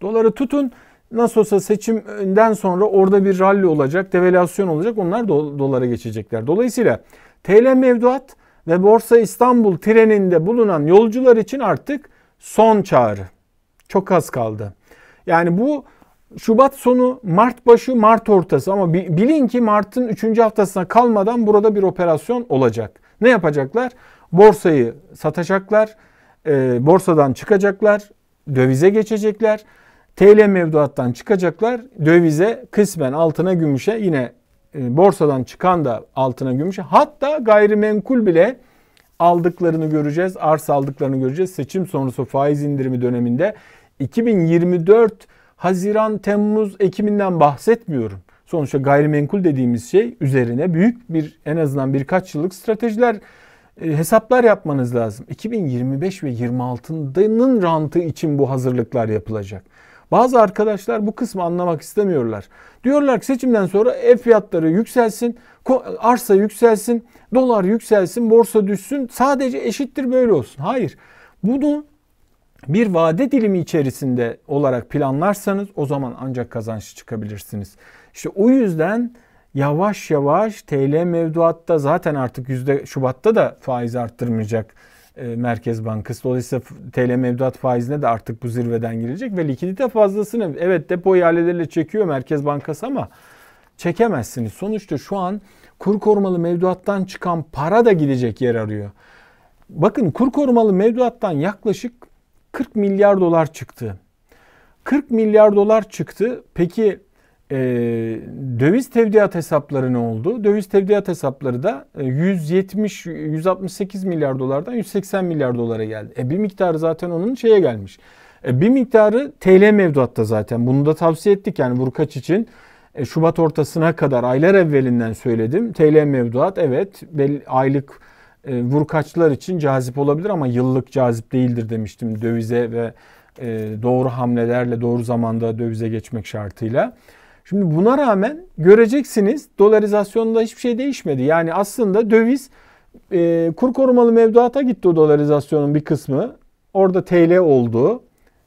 Doları tutun nasıl olsa seçimden sonra orada bir ralli olacak, devalüasyon olacak onlar do- dolara geçecekler. Dolayısıyla TL mevduat ve Borsa İstanbul treninde bulunan yolcular için artık son çağrı. Çok az kaldı. Yani bu Şubat sonu, Mart başı, Mart ortası ama bilin ki Mart'ın 3. haftasına kalmadan burada bir operasyon olacak. Ne yapacaklar? Borsayı satacaklar, e, borsadan çıkacaklar, dövize geçecekler, TL mevduattan çıkacaklar, dövize kısmen altına gümüşe yine e, borsadan çıkan da altına gümüşe hatta gayrimenkul bile aldıklarını göreceğiz, arsa aldıklarını göreceğiz. Seçim sonrası faiz indirimi döneminde 2024 Haziran, Temmuz, Ekim'inden bahsetmiyorum. Sonuçta gayrimenkul dediğimiz şey üzerine büyük bir en azından birkaç yıllık stratejiler e, hesaplar yapmanız lazım. 2025 ve 26'nın rantı için bu hazırlıklar yapılacak. Bazı arkadaşlar bu kısmı anlamak istemiyorlar. Diyorlar ki seçimden sonra ev fiyatları yükselsin, arsa yükselsin, dolar yükselsin, borsa düşsün. Sadece eşittir böyle olsun. Hayır. Bunu bir vade dilimi içerisinde olarak planlarsanız o zaman ancak kazançlı çıkabilirsiniz. İşte o yüzden yavaş yavaş TL mevduatta zaten artık yüzde Şubat'ta da faiz arttırmayacak e, Merkez Bankası. Dolayısıyla TL mevduat faizine de artık bu zirveden girecek ve likidite fazlasını evet depo ihaleleriyle çekiyor Merkez Bankası ama çekemezsiniz. Sonuçta şu an kur korumalı mevduattan çıkan para da gidecek yer arıyor. Bakın kur korumalı mevduattan yaklaşık 40 milyar dolar çıktı. 40 milyar dolar çıktı. Peki e, döviz tevdiat hesapları ne oldu? Döviz tevdiat hesapları da 170 e, 168 milyar dolardan 180 milyar dolara geldi. E bir miktarı zaten onun şeye gelmiş. E, bir miktarı TL mevduatta zaten. Bunu da tavsiye ettik yani Burkaç için. E, Şubat ortasına kadar aylar evvelinden söyledim. TL mevduat evet aylık e, vurkaçlar için cazip olabilir ama yıllık cazip değildir demiştim dövize ve e, doğru hamlelerle doğru zamanda dövize geçmek şartıyla. Şimdi buna rağmen göreceksiniz dolarizasyonda hiçbir şey değişmedi. Yani aslında döviz e, kur korumalı mevduata gitti o dolarizasyonun bir kısmı. Orada TL oldu.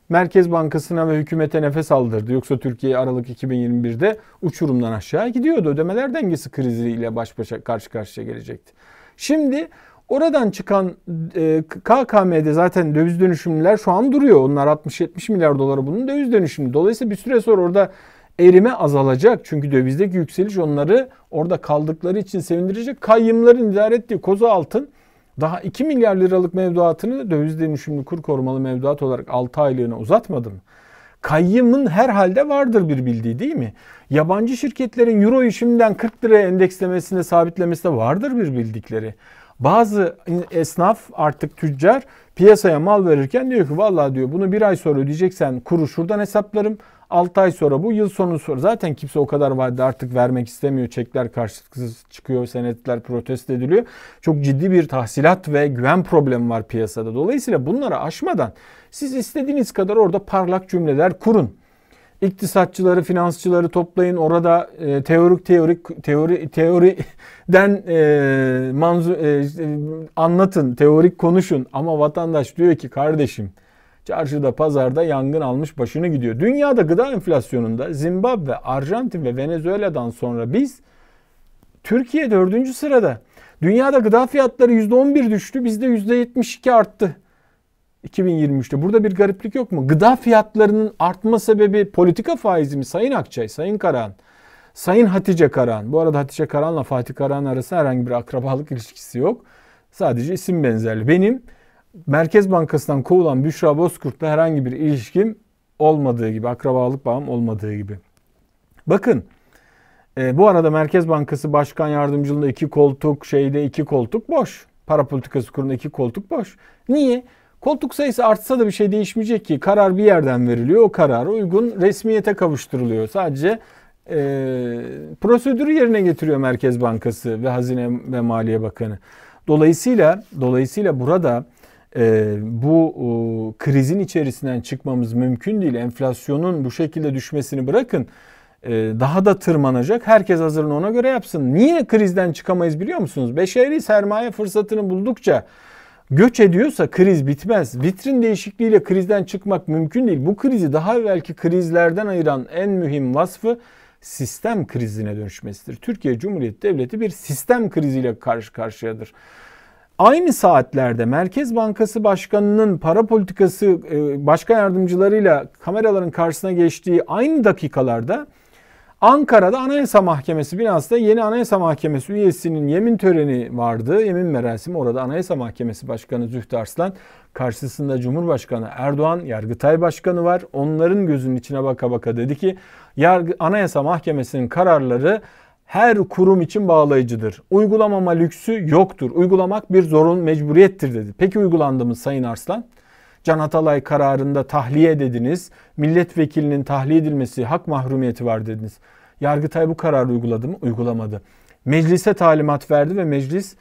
Merkez Bankası'na ve hükümete nefes aldırdı. Yoksa Türkiye Aralık 2021'de uçurumdan aşağı gidiyordu. Ödemeler dengesi kriziyle baş başa karşı karşıya gelecekti. Şimdi oradan çıkan e, KKM'de zaten döviz dönüşümler şu an duruyor. Onlar 60-70 milyar doları bunun döviz dönüşümü. Dolayısıyla bir süre sonra orada erime azalacak. Çünkü dövizdeki yükseliş onları orada kaldıkları için sevindirecek. Kayyımların idare ettiği koza altın daha 2 milyar liralık mevduatını döviz dönüşümlü kur korumalı mevduat olarak 6 aylığına uzatmadı mı? Kayyım'ın herhalde vardır bir bildiği değil mi? Yabancı şirketlerin Euro şimdiden 40 liraya endekslemesine sabitlemesine vardır bir bildikleri. Bazı esnaf artık tüccar piyasaya mal verirken diyor ki vallahi diyor bunu bir ay sonra ödeyeceksen kuru şuradan hesaplarım. 6 ay sonra bu yıl sonu sonra zaten kimse o kadar vadede artık vermek istemiyor. Çekler karşılıksız çıkıyor, senetler protesto ediliyor. Çok ciddi bir tahsilat ve güven problemi var piyasada. Dolayısıyla bunları aşmadan siz istediğiniz kadar orada parlak cümleler kurun iktisatçıları, finansçıları toplayın. Orada e, teorik teorik teori teoriden e, manzu, e, anlatın, teorik konuşun ama vatandaş diyor ki kardeşim Çarşıda, pazarda yangın almış başını gidiyor. Dünyada gıda enflasyonunda Zimbabwe, Arjantin ve Venezuela'dan sonra biz Türkiye dördüncü sırada. Dünyada gıda fiyatları %11 düştü. Bizde %72 arttı. 2023'te. Burada bir gariplik yok mu? Gıda fiyatlarının artma sebebi politika faizi mi? Sayın Akçay, Sayın Karahan, Sayın Hatice Karahan. Bu arada Hatice Karahan'la Fatih Karahan arasında herhangi bir akrabalık ilişkisi yok. Sadece isim benzerliği. Benim Merkez Bankası'ndan kovulan Büşra Bozkurt'la herhangi bir ilişkim olmadığı gibi, akrabalık bağım olmadığı gibi. Bakın e, bu arada Merkez Bankası Başkan Yardımcılığında iki koltuk, şeyde iki koltuk boş. Para politikası kurulunda iki koltuk boş. Niye? Koltuk sayısı artsa da bir şey değişmeyecek ki. Karar bir yerden veriliyor. O karar uygun resmiyete kavuşturuluyor. Sadece e, prosedürü yerine getiriyor Merkez Bankası ve Hazine ve Maliye Bakanı. Dolayısıyla dolayısıyla burada e, bu e, krizin içerisinden çıkmamız mümkün değil. Enflasyonun bu şekilde düşmesini bırakın e, daha da tırmanacak. Herkes hazırını ona göre yapsın. Niye krizden çıkamayız biliyor musunuz? Beşeri sermaye fırsatını buldukça göç ediyorsa kriz bitmez. Vitrin değişikliğiyle krizden çıkmak mümkün değil. Bu krizi daha evvelki krizlerden ayıran en mühim vasfı sistem krizine dönüşmesidir. Türkiye Cumhuriyeti Devleti bir sistem kriziyle karşı karşıyadır. Aynı saatlerde Merkez Bankası Başkanı'nın para politikası e, başkan yardımcılarıyla kameraların karşısına geçtiği aynı dakikalarda Ankara'da Anayasa Mahkemesi binasında yeni Anayasa Mahkemesi üyesinin yemin töreni vardı. Yemin merasimi orada Anayasa Mahkemesi Başkanı Zühtü Arslan karşısında Cumhurbaşkanı Erdoğan, Yargıtay Başkanı var. Onların gözünün içine baka baka dedi ki Yargı, Anayasa Mahkemesi'nin kararları her kurum için bağlayıcıdır. Uygulamama lüksü yoktur. Uygulamak bir zorun mecburiyettir dedi. Peki uygulandı mı Sayın Arslan? Can Atalay kararında tahliye dediniz. Milletvekilinin tahliye edilmesi hak mahrumiyeti var dediniz. Yargıtay bu kararı uyguladı mı? Uygulamadı. Meclise talimat verdi ve meclis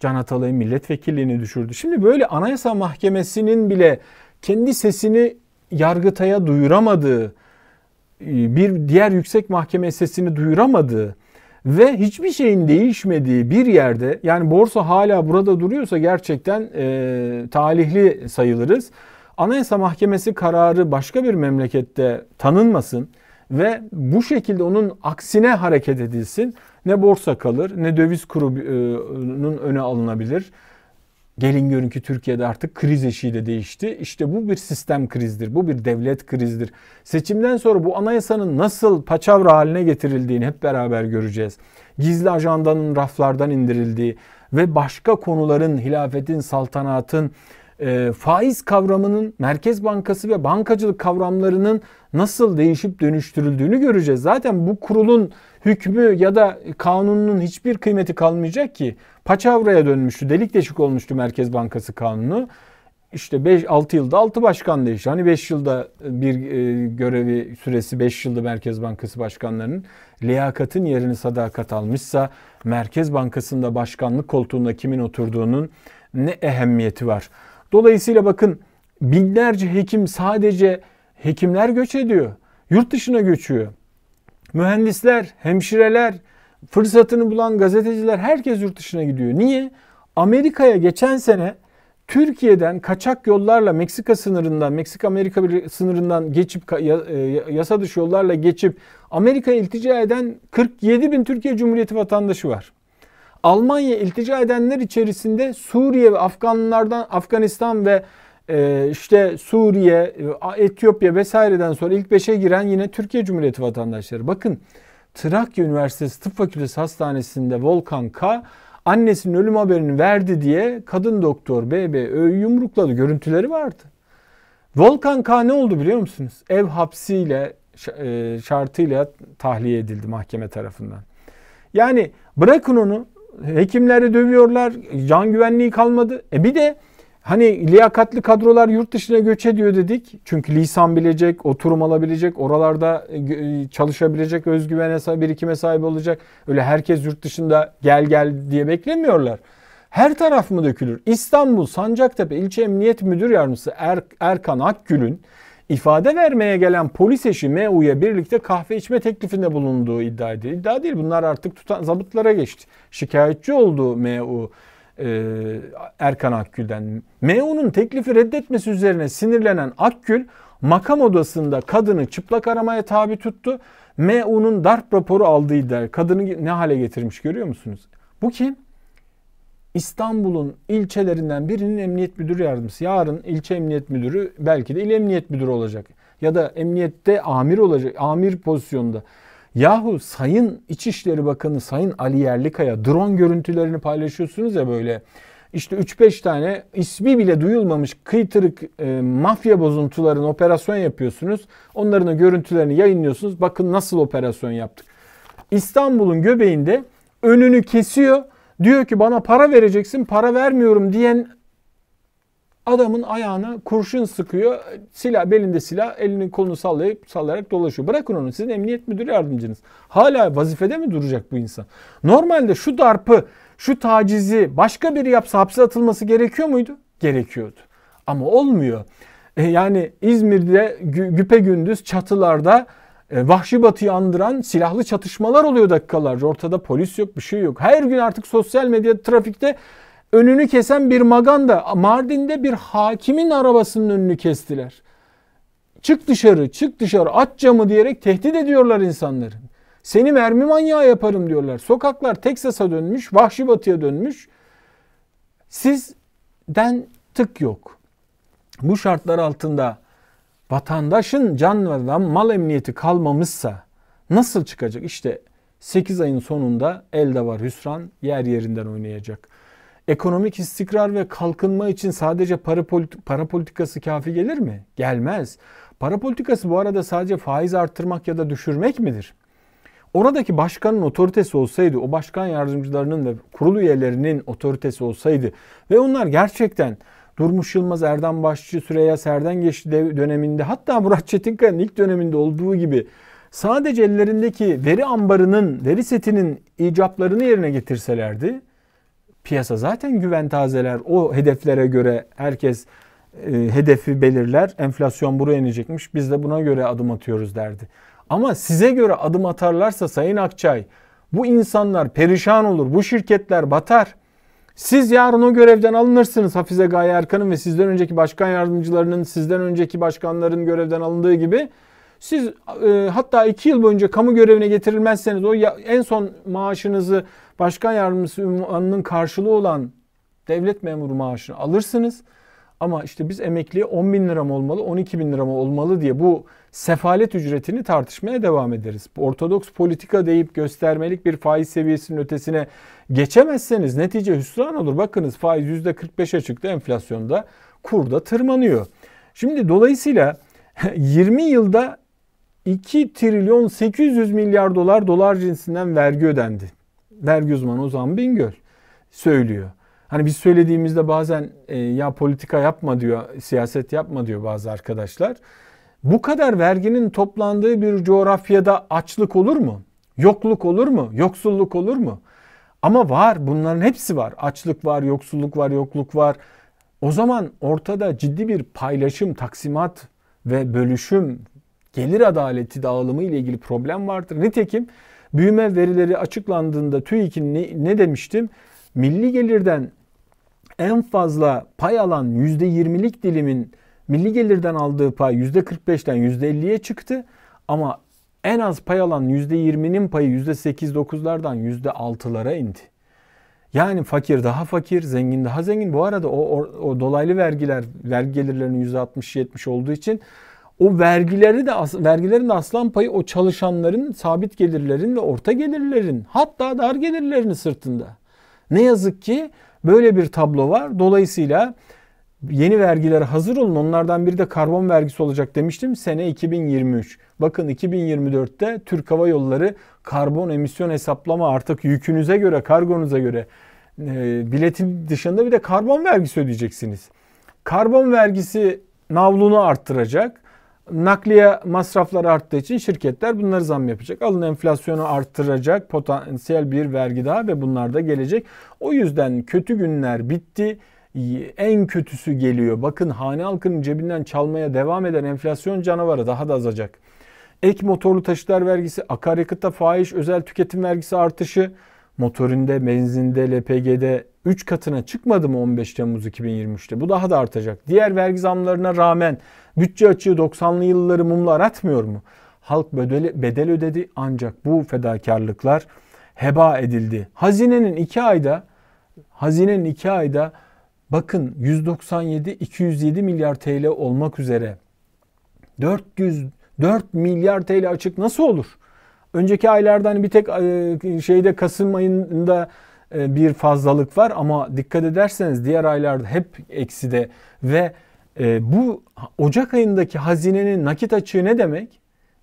Can Atalay'ın milletvekilliğini düşürdü. Şimdi böyle Anayasa Mahkemesi'nin bile kendi sesini Yargıtay'a duyuramadığı, bir diğer yüksek mahkeme sesini duyuramadığı ve hiçbir şeyin değişmediği bir yerde yani borsa hala burada duruyorsa gerçekten e, talihli sayılırız. Anayasa Mahkemesi kararı başka bir memlekette tanınmasın ve bu şekilde onun aksine hareket edilsin. Ne borsa kalır ne döviz kurunun öne alınabilir. Gelin görün ki Türkiye'de artık kriz eşiğiyle değişti. İşte bu bir sistem krizidir. Bu bir devlet krizidir. Seçimden sonra bu anayasanın nasıl paçavra haline getirildiğini hep beraber göreceğiz. Gizli ajandanın raflardan indirildiği ve başka konuların hilafetin, saltanatın e, faiz kavramının Merkez Bankası ve bankacılık kavramlarının nasıl değişip dönüştürüldüğünü göreceğiz. Zaten bu kurulun hükmü ya da kanunun hiçbir kıymeti kalmayacak ki. Paçavraya dönmüştü, delik deşik olmuştu Merkez Bankası kanunu. İşte 5-6 yılda 6 başkan değişti. Hani 5 yılda bir e, görevi süresi 5 yılda Merkez Bankası başkanlarının liyakatın yerini sadakat almışsa Merkez Bankası'nda başkanlık koltuğunda kimin oturduğunun ne ehemmiyeti var. Dolayısıyla bakın binlerce hekim sadece hekimler göç ediyor. Yurt dışına göçüyor mühendisler, hemşireler, fırsatını bulan gazeteciler herkes yurt dışına gidiyor. Niye? Amerika'ya geçen sene Türkiye'den kaçak yollarla Meksika sınırından, Meksika-Amerika sınırından geçip e, yasa dışı yollarla geçip Amerika'ya iltica eden 47 bin Türkiye Cumhuriyeti vatandaşı var. Almanya iltica edenler içerisinde Suriye ve Afganlardan, Afganistan ve ee, işte Suriye, e, Etiyopya vesaireden sonra ilk beşe giren yine Türkiye Cumhuriyeti vatandaşları. Bakın Trakya Üniversitesi Tıp Fakültesi Hastanesi'nde Volkan K annesinin ölüm haberini verdi diye kadın doktor BBÖ'yü yumrukladı. Görüntüleri vardı. Volkan K ne oldu biliyor musunuz? Ev hapsiyle e, şartıyla tahliye edildi mahkeme tarafından. Yani bırakın onu hekimleri dövüyorlar, can güvenliği kalmadı. E bir de Hani liyakatli kadrolar yurt dışına göç ediyor dedik. Çünkü lisan bilecek, oturum alabilecek, oralarda e, e, çalışabilecek, özgüvene, sahip birikime sahip olacak. Öyle herkes yurt dışında gel gel diye beklemiyorlar. Her taraf mı dökülür? İstanbul Sancaktepe İlçe Emniyet Müdür Yardımcısı er, Erkan Akgül'ün ifade vermeye gelen polis eşi MU'ya birlikte kahve içme teklifinde bulunduğu iddia edildi. İddia değil bunlar artık tutan zabıtlara geçti. Şikayetçi olduğu MU e, Erkan Akgül'den. MU'nun teklifi reddetmesi üzerine sinirlenen Akgül makam odasında kadını çıplak aramaya tabi tuttu. MU'nun darp raporu aldığı iddia. Kadını ne hale getirmiş görüyor musunuz? Bu kim? İstanbul'un ilçelerinden birinin emniyet müdürü yardımcısı. Yarın ilçe emniyet müdürü belki de il emniyet müdürü olacak. Ya da emniyette amir olacak. Amir pozisyonda. Yahu Sayın İçişleri Bakanı Sayın Ali Yerlikaya drone görüntülerini paylaşıyorsunuz ya böyle. İşte 3-5 tane ismi bile duyulmamış kıytırık e, mafya bozuntularını operasyon yapıyorsunuz. Onların görüntülerini yayınlıyorsunuz. Bakın nasıl operasyon yaptık. İstanbul'un göbeğinde önünü kesiyor. Diyor ki bana para vereceksin para vermiyorum diyen Adamın ayağına kurşun sıkıyor. Silah belinde silah, elini kolunu sallayıp sallayarak dolaşıyor. Bırakın onu. Sizin emniyet müdürü yardımcınız. Hala vazifede mi duracak bu insan? Normalde şu darpı, şu tacizi başka biri yapsa hapse atılması gerekiyor muydu? Gerekiyordu. Ama olmuyor. E, yani İzmir'de güpe gündüz çatılarda e, vahşi batıyı andıran silahlı çatışmalar oluyor dakikalarca. Ortada polis yok, bir şey yok. Her gün artık sosyal medyada, trafikte önünü kesen bir maganda Mardin'de bir hakimin arabasının önünü kestiler. Çık dışarı, çık dışarı, aç camı diyerek tehdit ediyorlar insanları. Seni mermi manyağı yaparım diyorlar. Sokaklar Teksas'a dönmüş, vahşi batıya dönmüş. Sizden tık yok. Bu şartlar altında vatandaşın can ve mal emniyeti kalmamışsa nasıl çıkacak? İşte 8 ayın sonunda elde var hüsran yer yerinden oynayacak ekonomik istikrar ve kalkınma için sadece para, politi- para politikası kafi gelir mi? Gelmez. Para politikası bu arada sadece faiz arttırmak ya da düşürmek midir? Oradaki başkanın otoritesi olsaydı, o başkan yardımcılarının ve kurul üyelerinin otoritesi olsaydı ve onlar gerçekten Durmuş Yılmaz, Erdem Başçı, Süreyya Serden geçti döneminde hatta Murat Çetinkaya'nın ilk döneminde olduğu gibi sadece ellerindeki veri ambarının, veri setinin icaplarını yerine getirselerdi piyasa zaten güven tazeler. O hedeflere göre herkes e, hedefi belirler. Enflasyon buraya inecekmiş. Biz de buna göre adım atıyoruz derdi. Ama size göre adım atarlarsa Sayın Akçay bu insanlar perişan olur. Bu şirketler batar. Siz yarın o görevden alınırsınız Hafize Gaye Erkan'ın ve sizden önceki başkan yardımcılarının, sizden önceki başkanların görevden alındığı gibi siz e, hatta iki yıl boyunca kamu görevine getirilmezseniz o ya, en son maaşınızı başkan yardımcısı ünvanının karşılığı olan devlet memuru maaşını alırsınız. Ama işte biz emekliye 10 bin lira mı olmalı, 12 bin lira mı olmalı diye bu sefalet ücretini tartışmaya devam ederiz. Ortodoks politika deyip göstermelik bir faiz seviyesinin ötesine geçemezseniz netice hüsran olur. Bakınız faiz %45'e çıktı enflasyonda, da tırmanıyor. Şimdi dolayısıyla 20 yılda 2 trilyon 800 milyar dolar dolar cinsinden vergi ödendi. Vergi uzmanı Ozan Bingöl söylüyor. Hani biz söylediğimizde bazen e, ya politika yapma diyor, siyaset yapma diyor bazı arkadaşlar. Bu kadar verginin toplandığı bir coğrafyada açlık olur mu? Yokluk olur mu? Yoksulluk olur mu? Ama var bunların hepsi var. Açlık var, yoksulluk var, yokluk var. O zaman ortada ciddi bir paylaşım, taksimat ve bölüşüm gelir adaleti dağılımı ile ilgili problem vardır. Nitekim büyüme verileri açıklandığında TÜİK'in ne, ne demiştim? Milli gelirden en fazla pay alan %20'lik dilimin milli gelirden aldığı pay %45'ten %50'ye çıktı. Ama en az pay alan %20'nin payı %8-9'lardan %6'lara indi. Yani fakir daha fakir, zengin daha zengin. Bu arada o, o, o dolaylı vergiler, vergi gelirlerinin %60-70 olduğu için o vergileri de vergilerin de aslan payı o çalışanların sabit gelirlerin ve orta gelirlerin hatta dar gelirlerini sırtında. Ne yazık ki böyle bir tablo var. Dolayısıyla yeni vergilere hazır olun. Onlardan biri de karbon vergisi olacak demiştim. Sene 2023. Bakın 2024'te Türk Hava Yolları karbon emisyon hesaplama artık yükünüze göre, kargonuza göre e, biletin dışında bir de karbon vergisi ödeyeceksiniz. Karbon vergisi navlunu arttıracak. Nakliye masrafları arttığı için şirketler bunları zam yapacak. Alın enflasyonu arttıracak potansiyel bir vergi daha ve bunlar da gelecek. O yüzden kötü günler bitti. En kötüsü geliyor. Bakın hane halkının cebinden çalmaya devam eden enflasyon canavarı daha da azacak. Ek motorlu taşıtlar vergisi, akaryakıtta faiz, özel tüketim vergisi artışı, motorinde, benzinde, LPG'de 3 katına çıkmadı mı 15 Temmuz 2023'te? Bu daha da artacak. Diğer vergi zamlarına rağmen bütçe açığı 90'lı yılları mumla aratmıyor mu? Halk bedel ödedi ancak bu fedakarlıklar heba edildi. Hazinenin 2 ayda hazinenin 2 ayda bakın 197 207 milyar TL olmak üzere 400 4 milyar TL açık nasıl olur? Önceki aylardan bir tek e, şeyde Kasım ayında e, bir fazlalık var ama dikkat ederseniz diğer aylarda hep ekside ve e, bu Ocak ayındaki hazinenin nakit açığı ne demek?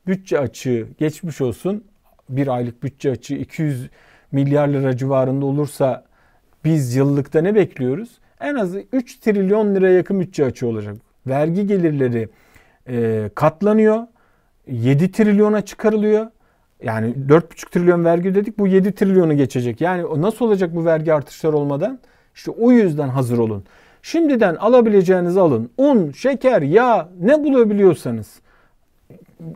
Bütçe açığı geçmiş olsun bir aylık bütçe açığı 200 milyar lira civarında olursa biz yıllıkta ne bekliyoruz? En azı 3 trilyon lira yakın bütçe açığı olacak. Vergi gelirleri e, katlanıyor. 7 trilyona çıkarılıyor. Yani 4,5 trilyon vergi dedik bu 7 trilyonu geçecek. Yani nasıl olacak bu vergi artışlar olmadan? İşte o yüzden hazır olun. Şimdiden alabileceğiniz alın. Un, şeker, yağ ne bulabiliyorsanız.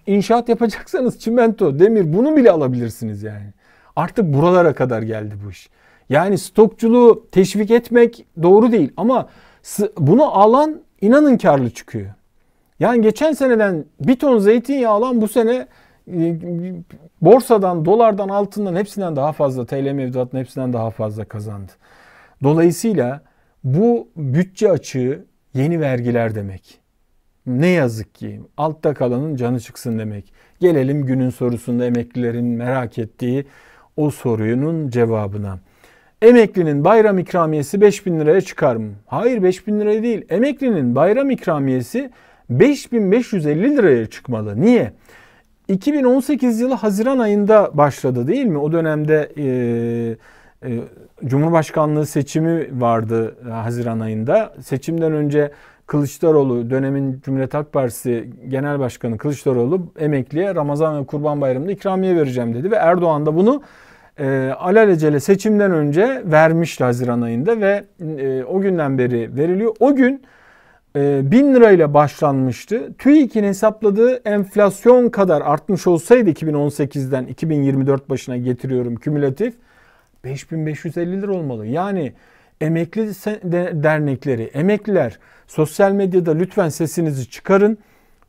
İnşaat yapacaksanız çimento, demir bunu bile alabilirsiniz yani. Artık buralara kadar geldi bu iş. Yani stokçuluğu teşvik etmek doğru değil ama bunu alan inanın karlı çıkıyor. Yani geçen seneden bir ton zeytinyağı alan bu sene borsadan, dolardan, altından hepsinden daha fazla, TL mevduatının hepsinden daha fazla kazandı. Dolayısıyla bu bütçe açığı yeni vergiler demek. Ne yazık ki altta kalanın canı çıksın demek. Gelelim günün sorusunda emeklilerin merak ettiği o sorunun cevabına. Emeklinin bayram ikramiyesi 5000 liraya çıkar mı? Hayır 5000 liraya değil. Emeklinin bayram ikramiyesi 5550 liraya çıkmalı. Niye? 2018 yılı Haziran ayında başladı değil mi? O dönemde e, e, Cumhurbaşkanlığı seçimi vardı e, Haziran ayında. Seçimden önce Kılıçdaroğlu dönemin Cumhuriyet Halk Partisi Genel Başkanı Kılıçdaroğlu emekliye Ramazan ve Kurban Bayramı'nda ikramiye vereceğim dedi ve Erdoğan da bunu e, alelacele seçimden önce vermişti Haziran ayında ve e, o günden beri veriliyor. O gün 1000 ee, lirayla başlanmıştı. TÜİK'in hesapladığı enflasyon kadar artmış olsaydı 2018'den 2024 başına getiriyorum kümülatif 5550 lira olmalı. Yani emekli dernekleri, emekliler sosyal medyada lütfen sesinizi çıkarın.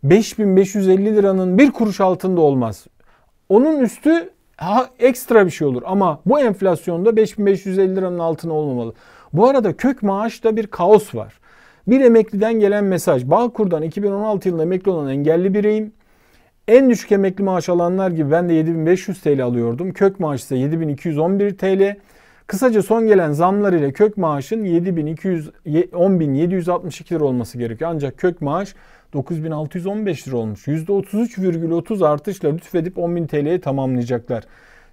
5550 liranın bir kuruş altında olmaz. Onun üstü ha, ekstra bir şey olur ama bu enflasyonda 5550 liranın altına olmamalı. Bu arada kök maaşta bir kaos var. Bir emekliden gelen mesaj. Bağkur'dan 2016 yılında emekli olan engelli bireyim. En düşük emekli maaş alanlar gibi ben de 7500 TL alıyordum. Kök maaş ise 7211 TL. Kısaca son gelen zamlar ile kök maaşın 7200 10762 lira olması gerekiyor. Ancak kök maaş 9615 lira olmuş. %33,30 artışla lütfedip 10.000 TL'ye tamamlayacaklar.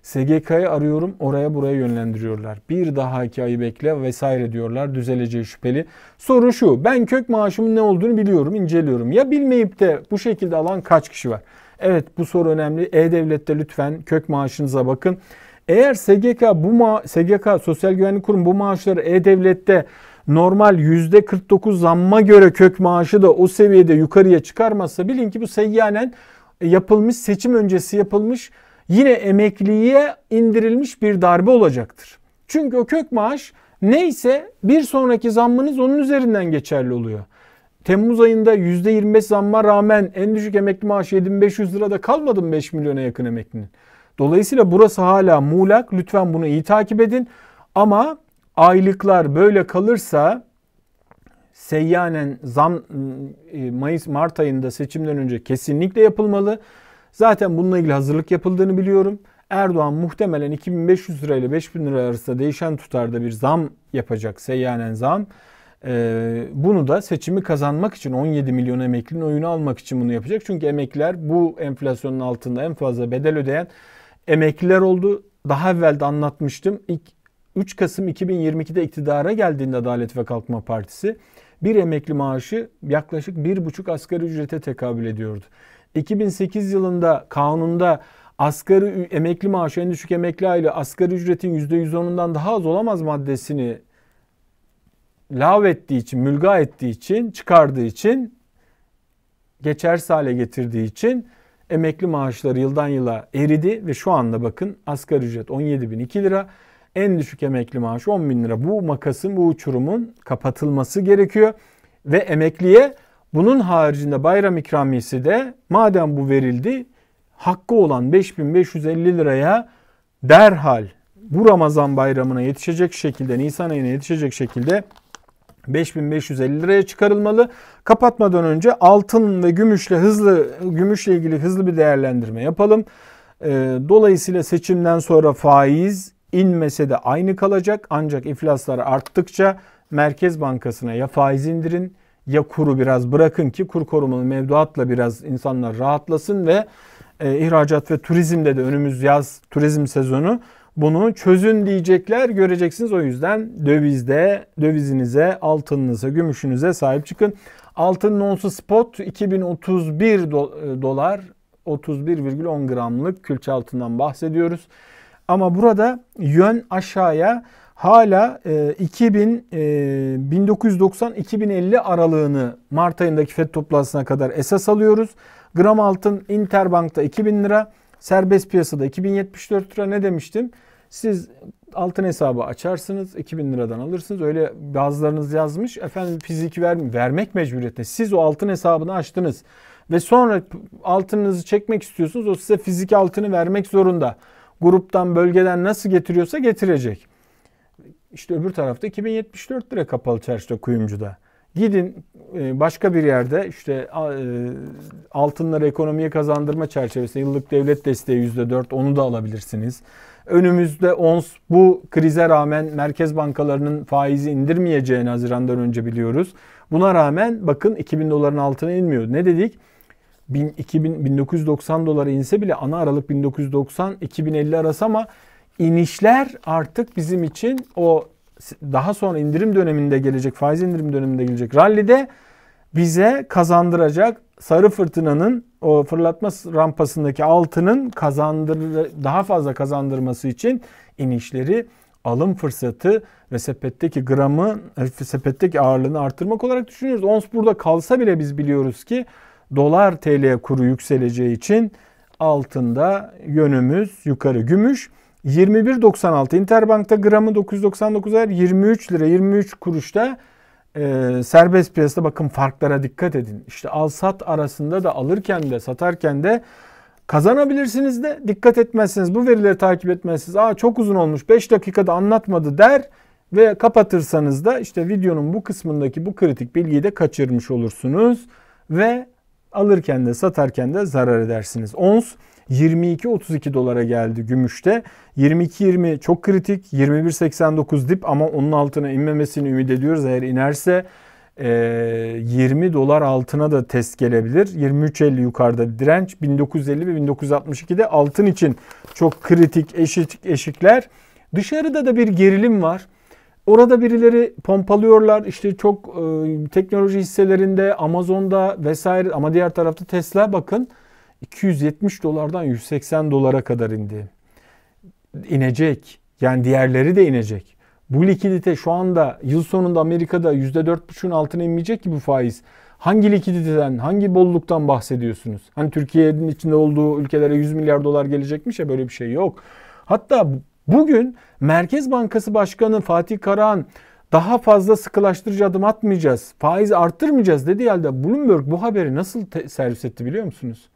SGK'yı arıyorum oraya buraya yönlendiriyorlar. Bir dahaki ayı bekle vesaire diyorlar. Düzeleceği şüpheli. Soru şu ben kök maaşımın ne olduğunu biliyorum inceliyorum. Ya bilmeyip de bu şekilde alan kaç kişi var? Evet bu soru önemli. E-Devlet'te lütfen kök maaşınıza bakın. Eğer SGK bu ma SGK Sosyal Güvenlik Kurumu bu maaşları E-Devlet'te normal %49 zamma göre kök maaşı da o seviyede yukarıya çıkarmazsa bilin ki bu seyyanen yapılmış, seçim öncesi yapılmış yine emekliye indirilmiş bir darbe olacaktır. Çünkü o kök maaş neyse bir sonraki zammınız onun üzerinden geçerli oluyor. Temmuz ayında %25 zamma rağmen en düşük emekli maaşı 7500 lirada kalmadı mı 5 milyona yakın emeklinin? Dolayısıyla burası hala muğlak. Lütfen bunu iyi takip edin. Ama aylıklar böyle kalırsa seyyanen zam ıı, ıı, Mayıs Mart ayında seçimden önce kesinlikle yapılmalı. Zaten bununla ilgili hazırlık yapıldığını biliyorum. Erdoğan muhtemelen 2500 lira ile 5000 lira arasında değişen tutarda bir zam yapacak seyyanen zam. Ee, bunu da seçimi kazanmak için 17 milyon emeklinin oyunu almak için bunu yapacak. Çünkü emekliler bu enflasyonun altında en fazla bedel ödeyen emekliler oldu. Daha evvel de anlatmıştım. İlk 3 Kasım 2022'de iktidara geldiğinde Adalet ve Kalkınma Partisi bir emekli maaşı yaklaşık 1,5 asgari ücrete tekabül ediyordu. 2008 yılında kanunda asgari emekli maaşı en düşük emekli aile asgari ücretin %110'undan daha az olamaz maddesini lav ettiği için, mülga ettiği için, çıkardığı için, geçersiz hale getirdiği için emekli maaşları yıldan yıla eridi ve şu anda bakın asgari ücret 17.002 lira. En düşük emekli maaşı 10 bin lira. Bu makasın, bu uçurumun kapatılması gerekiyor. Ve emekliye bunun haricinde bayram ikramiyesi de madem bu verildi hakkı olan 5550 liraya derhal bu Ramazan bayramına yetişecek şekilde Nisan ayına yetişecek şekilde 5550 liraya çıkarılmalı. Kapatmadan önce altın ve gümüşle hızlı gümüşle ilgili hızlı bir değerlendirme yapalım. Ee, dolayısıyla seçimden sonra faiz inmese de aynı kalacak ancak iflaslar arttıkça Merkez Bankası'na ya faiz indirin ya kuru biraz bırakın ki kur korumalı mevduatla biraz insanlar rahatlasın ve e, ihracat ve turizmde de önümüz yaz turizm sezonu bunu çözün diyecekler göreceksiniz. O yüzden dövizde, dövizinize, altınınıza, gümüşünüze sahip çıkın. altın nonsu spot 2031 e, dolar 31,10 gramlık külçe altından bahsediyoruz. Ama burada yön aşağıya hala 2000 e, 1990-2050 e, aralığını Mart ayındaki FED toplantısına kadar esas alıyoruz. Gram altın Interbank'ta 2000 lira, serbest piyasada 2074 lira ne demiştim? Siz altın hesabı açarsınız, 2000 liradan alırsınız. Öyle bazılarınız yazmış. Efendim fiziki ver, vermek mecburiyetinde. Siz o altın hesabını açtınız ve sonra altınınızı çekmek istiyorsunuz. O size fiziki altını vermek zorunda. Gruptan, bölgeden nasıl getiriyorsa getirecek. İşte öbür tarafta 2074 lira kapalı çarşıda kuyumcuda. Gidin e, başka bir yerde işte e, altınları ekonomiye kazandırma çerçevesinde yıllık devlet desteği %4 onu da alabilirsiniz. Önümüzde ONS bu krize rağmen merkez bankalarının faizi indirmeyeceğini Haziran'dan önce biliyoruz. Buna rağmen bakın 2000 doların altına inmiyor. Ne dedik? 1000, 2000, 1990 dolara inse bile ana aralık 1990-2050 arası ama inişler artık bizim için o daha sonra indirim döneminde gelecek, faiz indirim döneminde gelecek rallide bize kazandıracak sarı fırtınanın o fırlatma rampasındaki altının kazandır daha fazla kazandırması için inişleri alım fırsatı ve sepetteki gramı, sepetteki ağırlığını artırmak olarak düşünüyoruz. Ons burada kalsa bile biz biliyoruz ki dolar TL kuru yükseleceği için altında yönümüz yukarı gümüş. 21.96 Interbank'ta gramı 999'a 23 lira 23 kuruşta e, serbest piyasada bakın farklara dikkat edin. İşte al sat arasında da alırken de satarken de kazanabilirsiniz de dikkat etmezsiniz. Bu verileri takip etmezsiniz. Aa çok uzun olmuş 5 dakikada anlatmadı der ve kapatırsanız da işte videonun bu kısmındaki bu kritik bilgiyi de kaçırmış olursunuz ve alırken de satarken de zarar edersiniz. Ons 22.32 dolara geldi gümüşte. 22.20 çok kritik. 21.89 dip ama onun altına inmemesini ümit ediyoruz. Eğer inerse 20 e, dolar altına da test gelebilir. 23.50 yukarıda direnç. 1950 ve 1962'de altın için çok kritik eşik, eşikler. Dışarıda da bir gerilim var. Orada birileri pompalıyorlar. İşte çok e, teknoloji hisselerinde, Amazon'da vesaire ama diğer tarafta Tesla bakın 270 dolardan 180 dolara kadar indi. İnecek. Yani diğerleri de inecek. Bu likidite şu anda yıl sonunda Amerika'da %4,5'un altına inmeyecek ki bu faiz. Hangi likiditeden, hangi bolluktan bahsediyorsunuz? Hani Türkiye'nin içinde olduğu ülkelere 100 milyar dolar gelecekmiş ya böyle bir şey yok. Hatta bugün Merkez Bankası Başkanı Fatih Karahan daha fazla sıkılaştırıcı adım atmayacağız, faiz arttırmayacağız dediği halde Bloomberg bu haberi nasıl servis etti biliyor musunuz?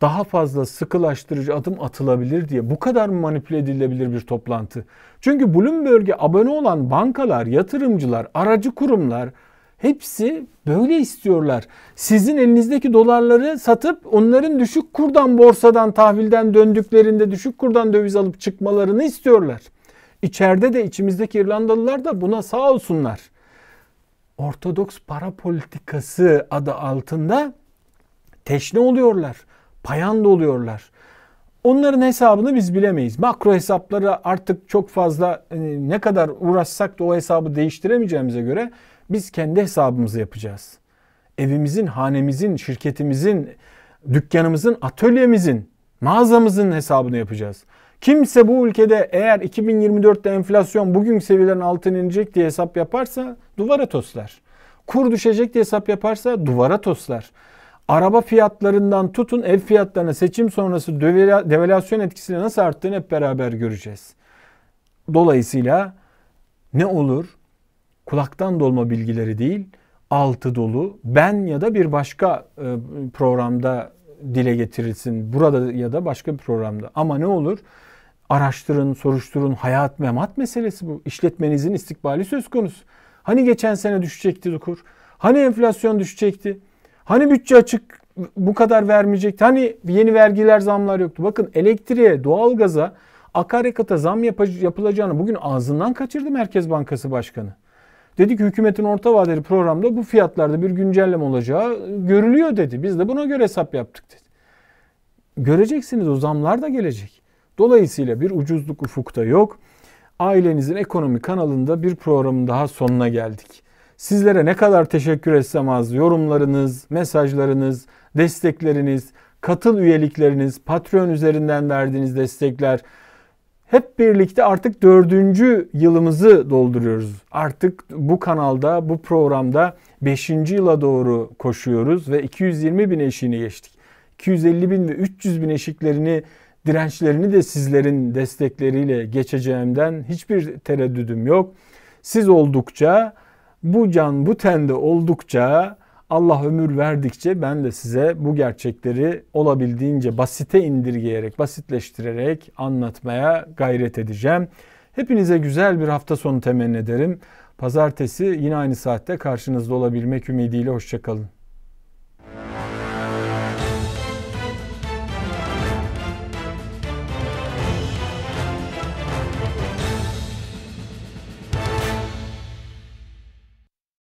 daha fazla sıkılaştırıcı adım atılabilir diye bu kadar mı manipüle edilebilir bir toplantı? Çünkü Bloomberg'e abone olan bankalar, yatırımcılar, aracı kurumlar hepsi böyle istiyorlar. Sizin elinizdeki dolarları satıp onların düşük kurdan borsadan tahvilden döndüklerinde düşük kurdan döviz alıp çıkmalarını istiyorlar. İçeride de içimizdeki İrlandalılar da buna sağ olsunlar. Ortodoks para politikası adı altında teşne oluyorlar payanda oluyorlar. Onların hesabını biz bilemeyiz. Makro hesapları artık çok fazla hani ne kadar uğraşsak da o hesabı değiştiremeyeceğimize göre biz kendi hesabımızı yapacağız. Evimizin, hanemizin, şirketimizin, dükkanımızın, atölyemizin, mağazamızın hesabını yapacağız. Kimse bu ülkede eğer 2024'te enflasyon bugün seviyelerin altına inecek diye hesap yaparsa duvara toslar. Kur düşecek diye hesap yaparsa duvara toslar araba fiyatlarından tutun ev fiyatlarına seçim sonrası devalüasyon etkisiyle nasıl arttığını hep beraber göreceğiz. Dolayısıyla ne olur? Kulaktan dolma bilgileri değil, altı dolu ben ya da bir başka e, programda dile getirilsin. Burada ya da başka bir programda. Ama ne olur? Araştırın, soruşturun. Hayat memat meselesi bu. İşletmenizin istikbali söz konusu. Hani geçen sene düşecekti kur? Hani enflasyon düşecekti? Hani bütçe açık bu kadar vermeyecekti. Hani yeni vergiler zamlar yoktu. Bakın elektriğe, doğalgaza, akaryakata zam yap- yapılacağını bugün ağzından kaçırdı Merkez Bankası Başkanı. Dedi ki hükümetin orta vadeli programda bu fiyatlarda bir güncelleme olacağı ıı, görülüyor dedi. Biz de buna göre hesap yaptık dedi. Göreceksiniz o zamlar da gelecek. Dolayısıyla bir ucuzluk ufukta yok. Ailenizin ekonomi kanalında bir programın daha sonuna geldik. Sizlere ne kadar teşekkür etsem az. Yorumlarınız, mesajlarınız, destekleriniz, katıl üyelikleriniz, Patreon üzerinden verdiğiniz destekler. Hep birlikte artık dördüncü yılımızı dolduruyoruz. Artık bu kanalda, bu programda beşinci yıla doğru koşuyoruz ve 220 bin eşiğini geçtik. 250 bin ve 300 bin eşiklerini dirençlerini de sizlerin destekleriyle geçeceğimden hiçbir tereddüdüm yok. Siz oldukça bu can bu tende oldukça Allah ömür verdikçe ben de size bu gerçekleri olabildiğince basite indirgeyerek, basitleştirerek anlatmaya gayret edeceğim. Hepinize güzel bir hafta sonu temenni ederim. Pazartesi yine aynı saatte karşınızda olabilmek ümidiyle hoşçakalın.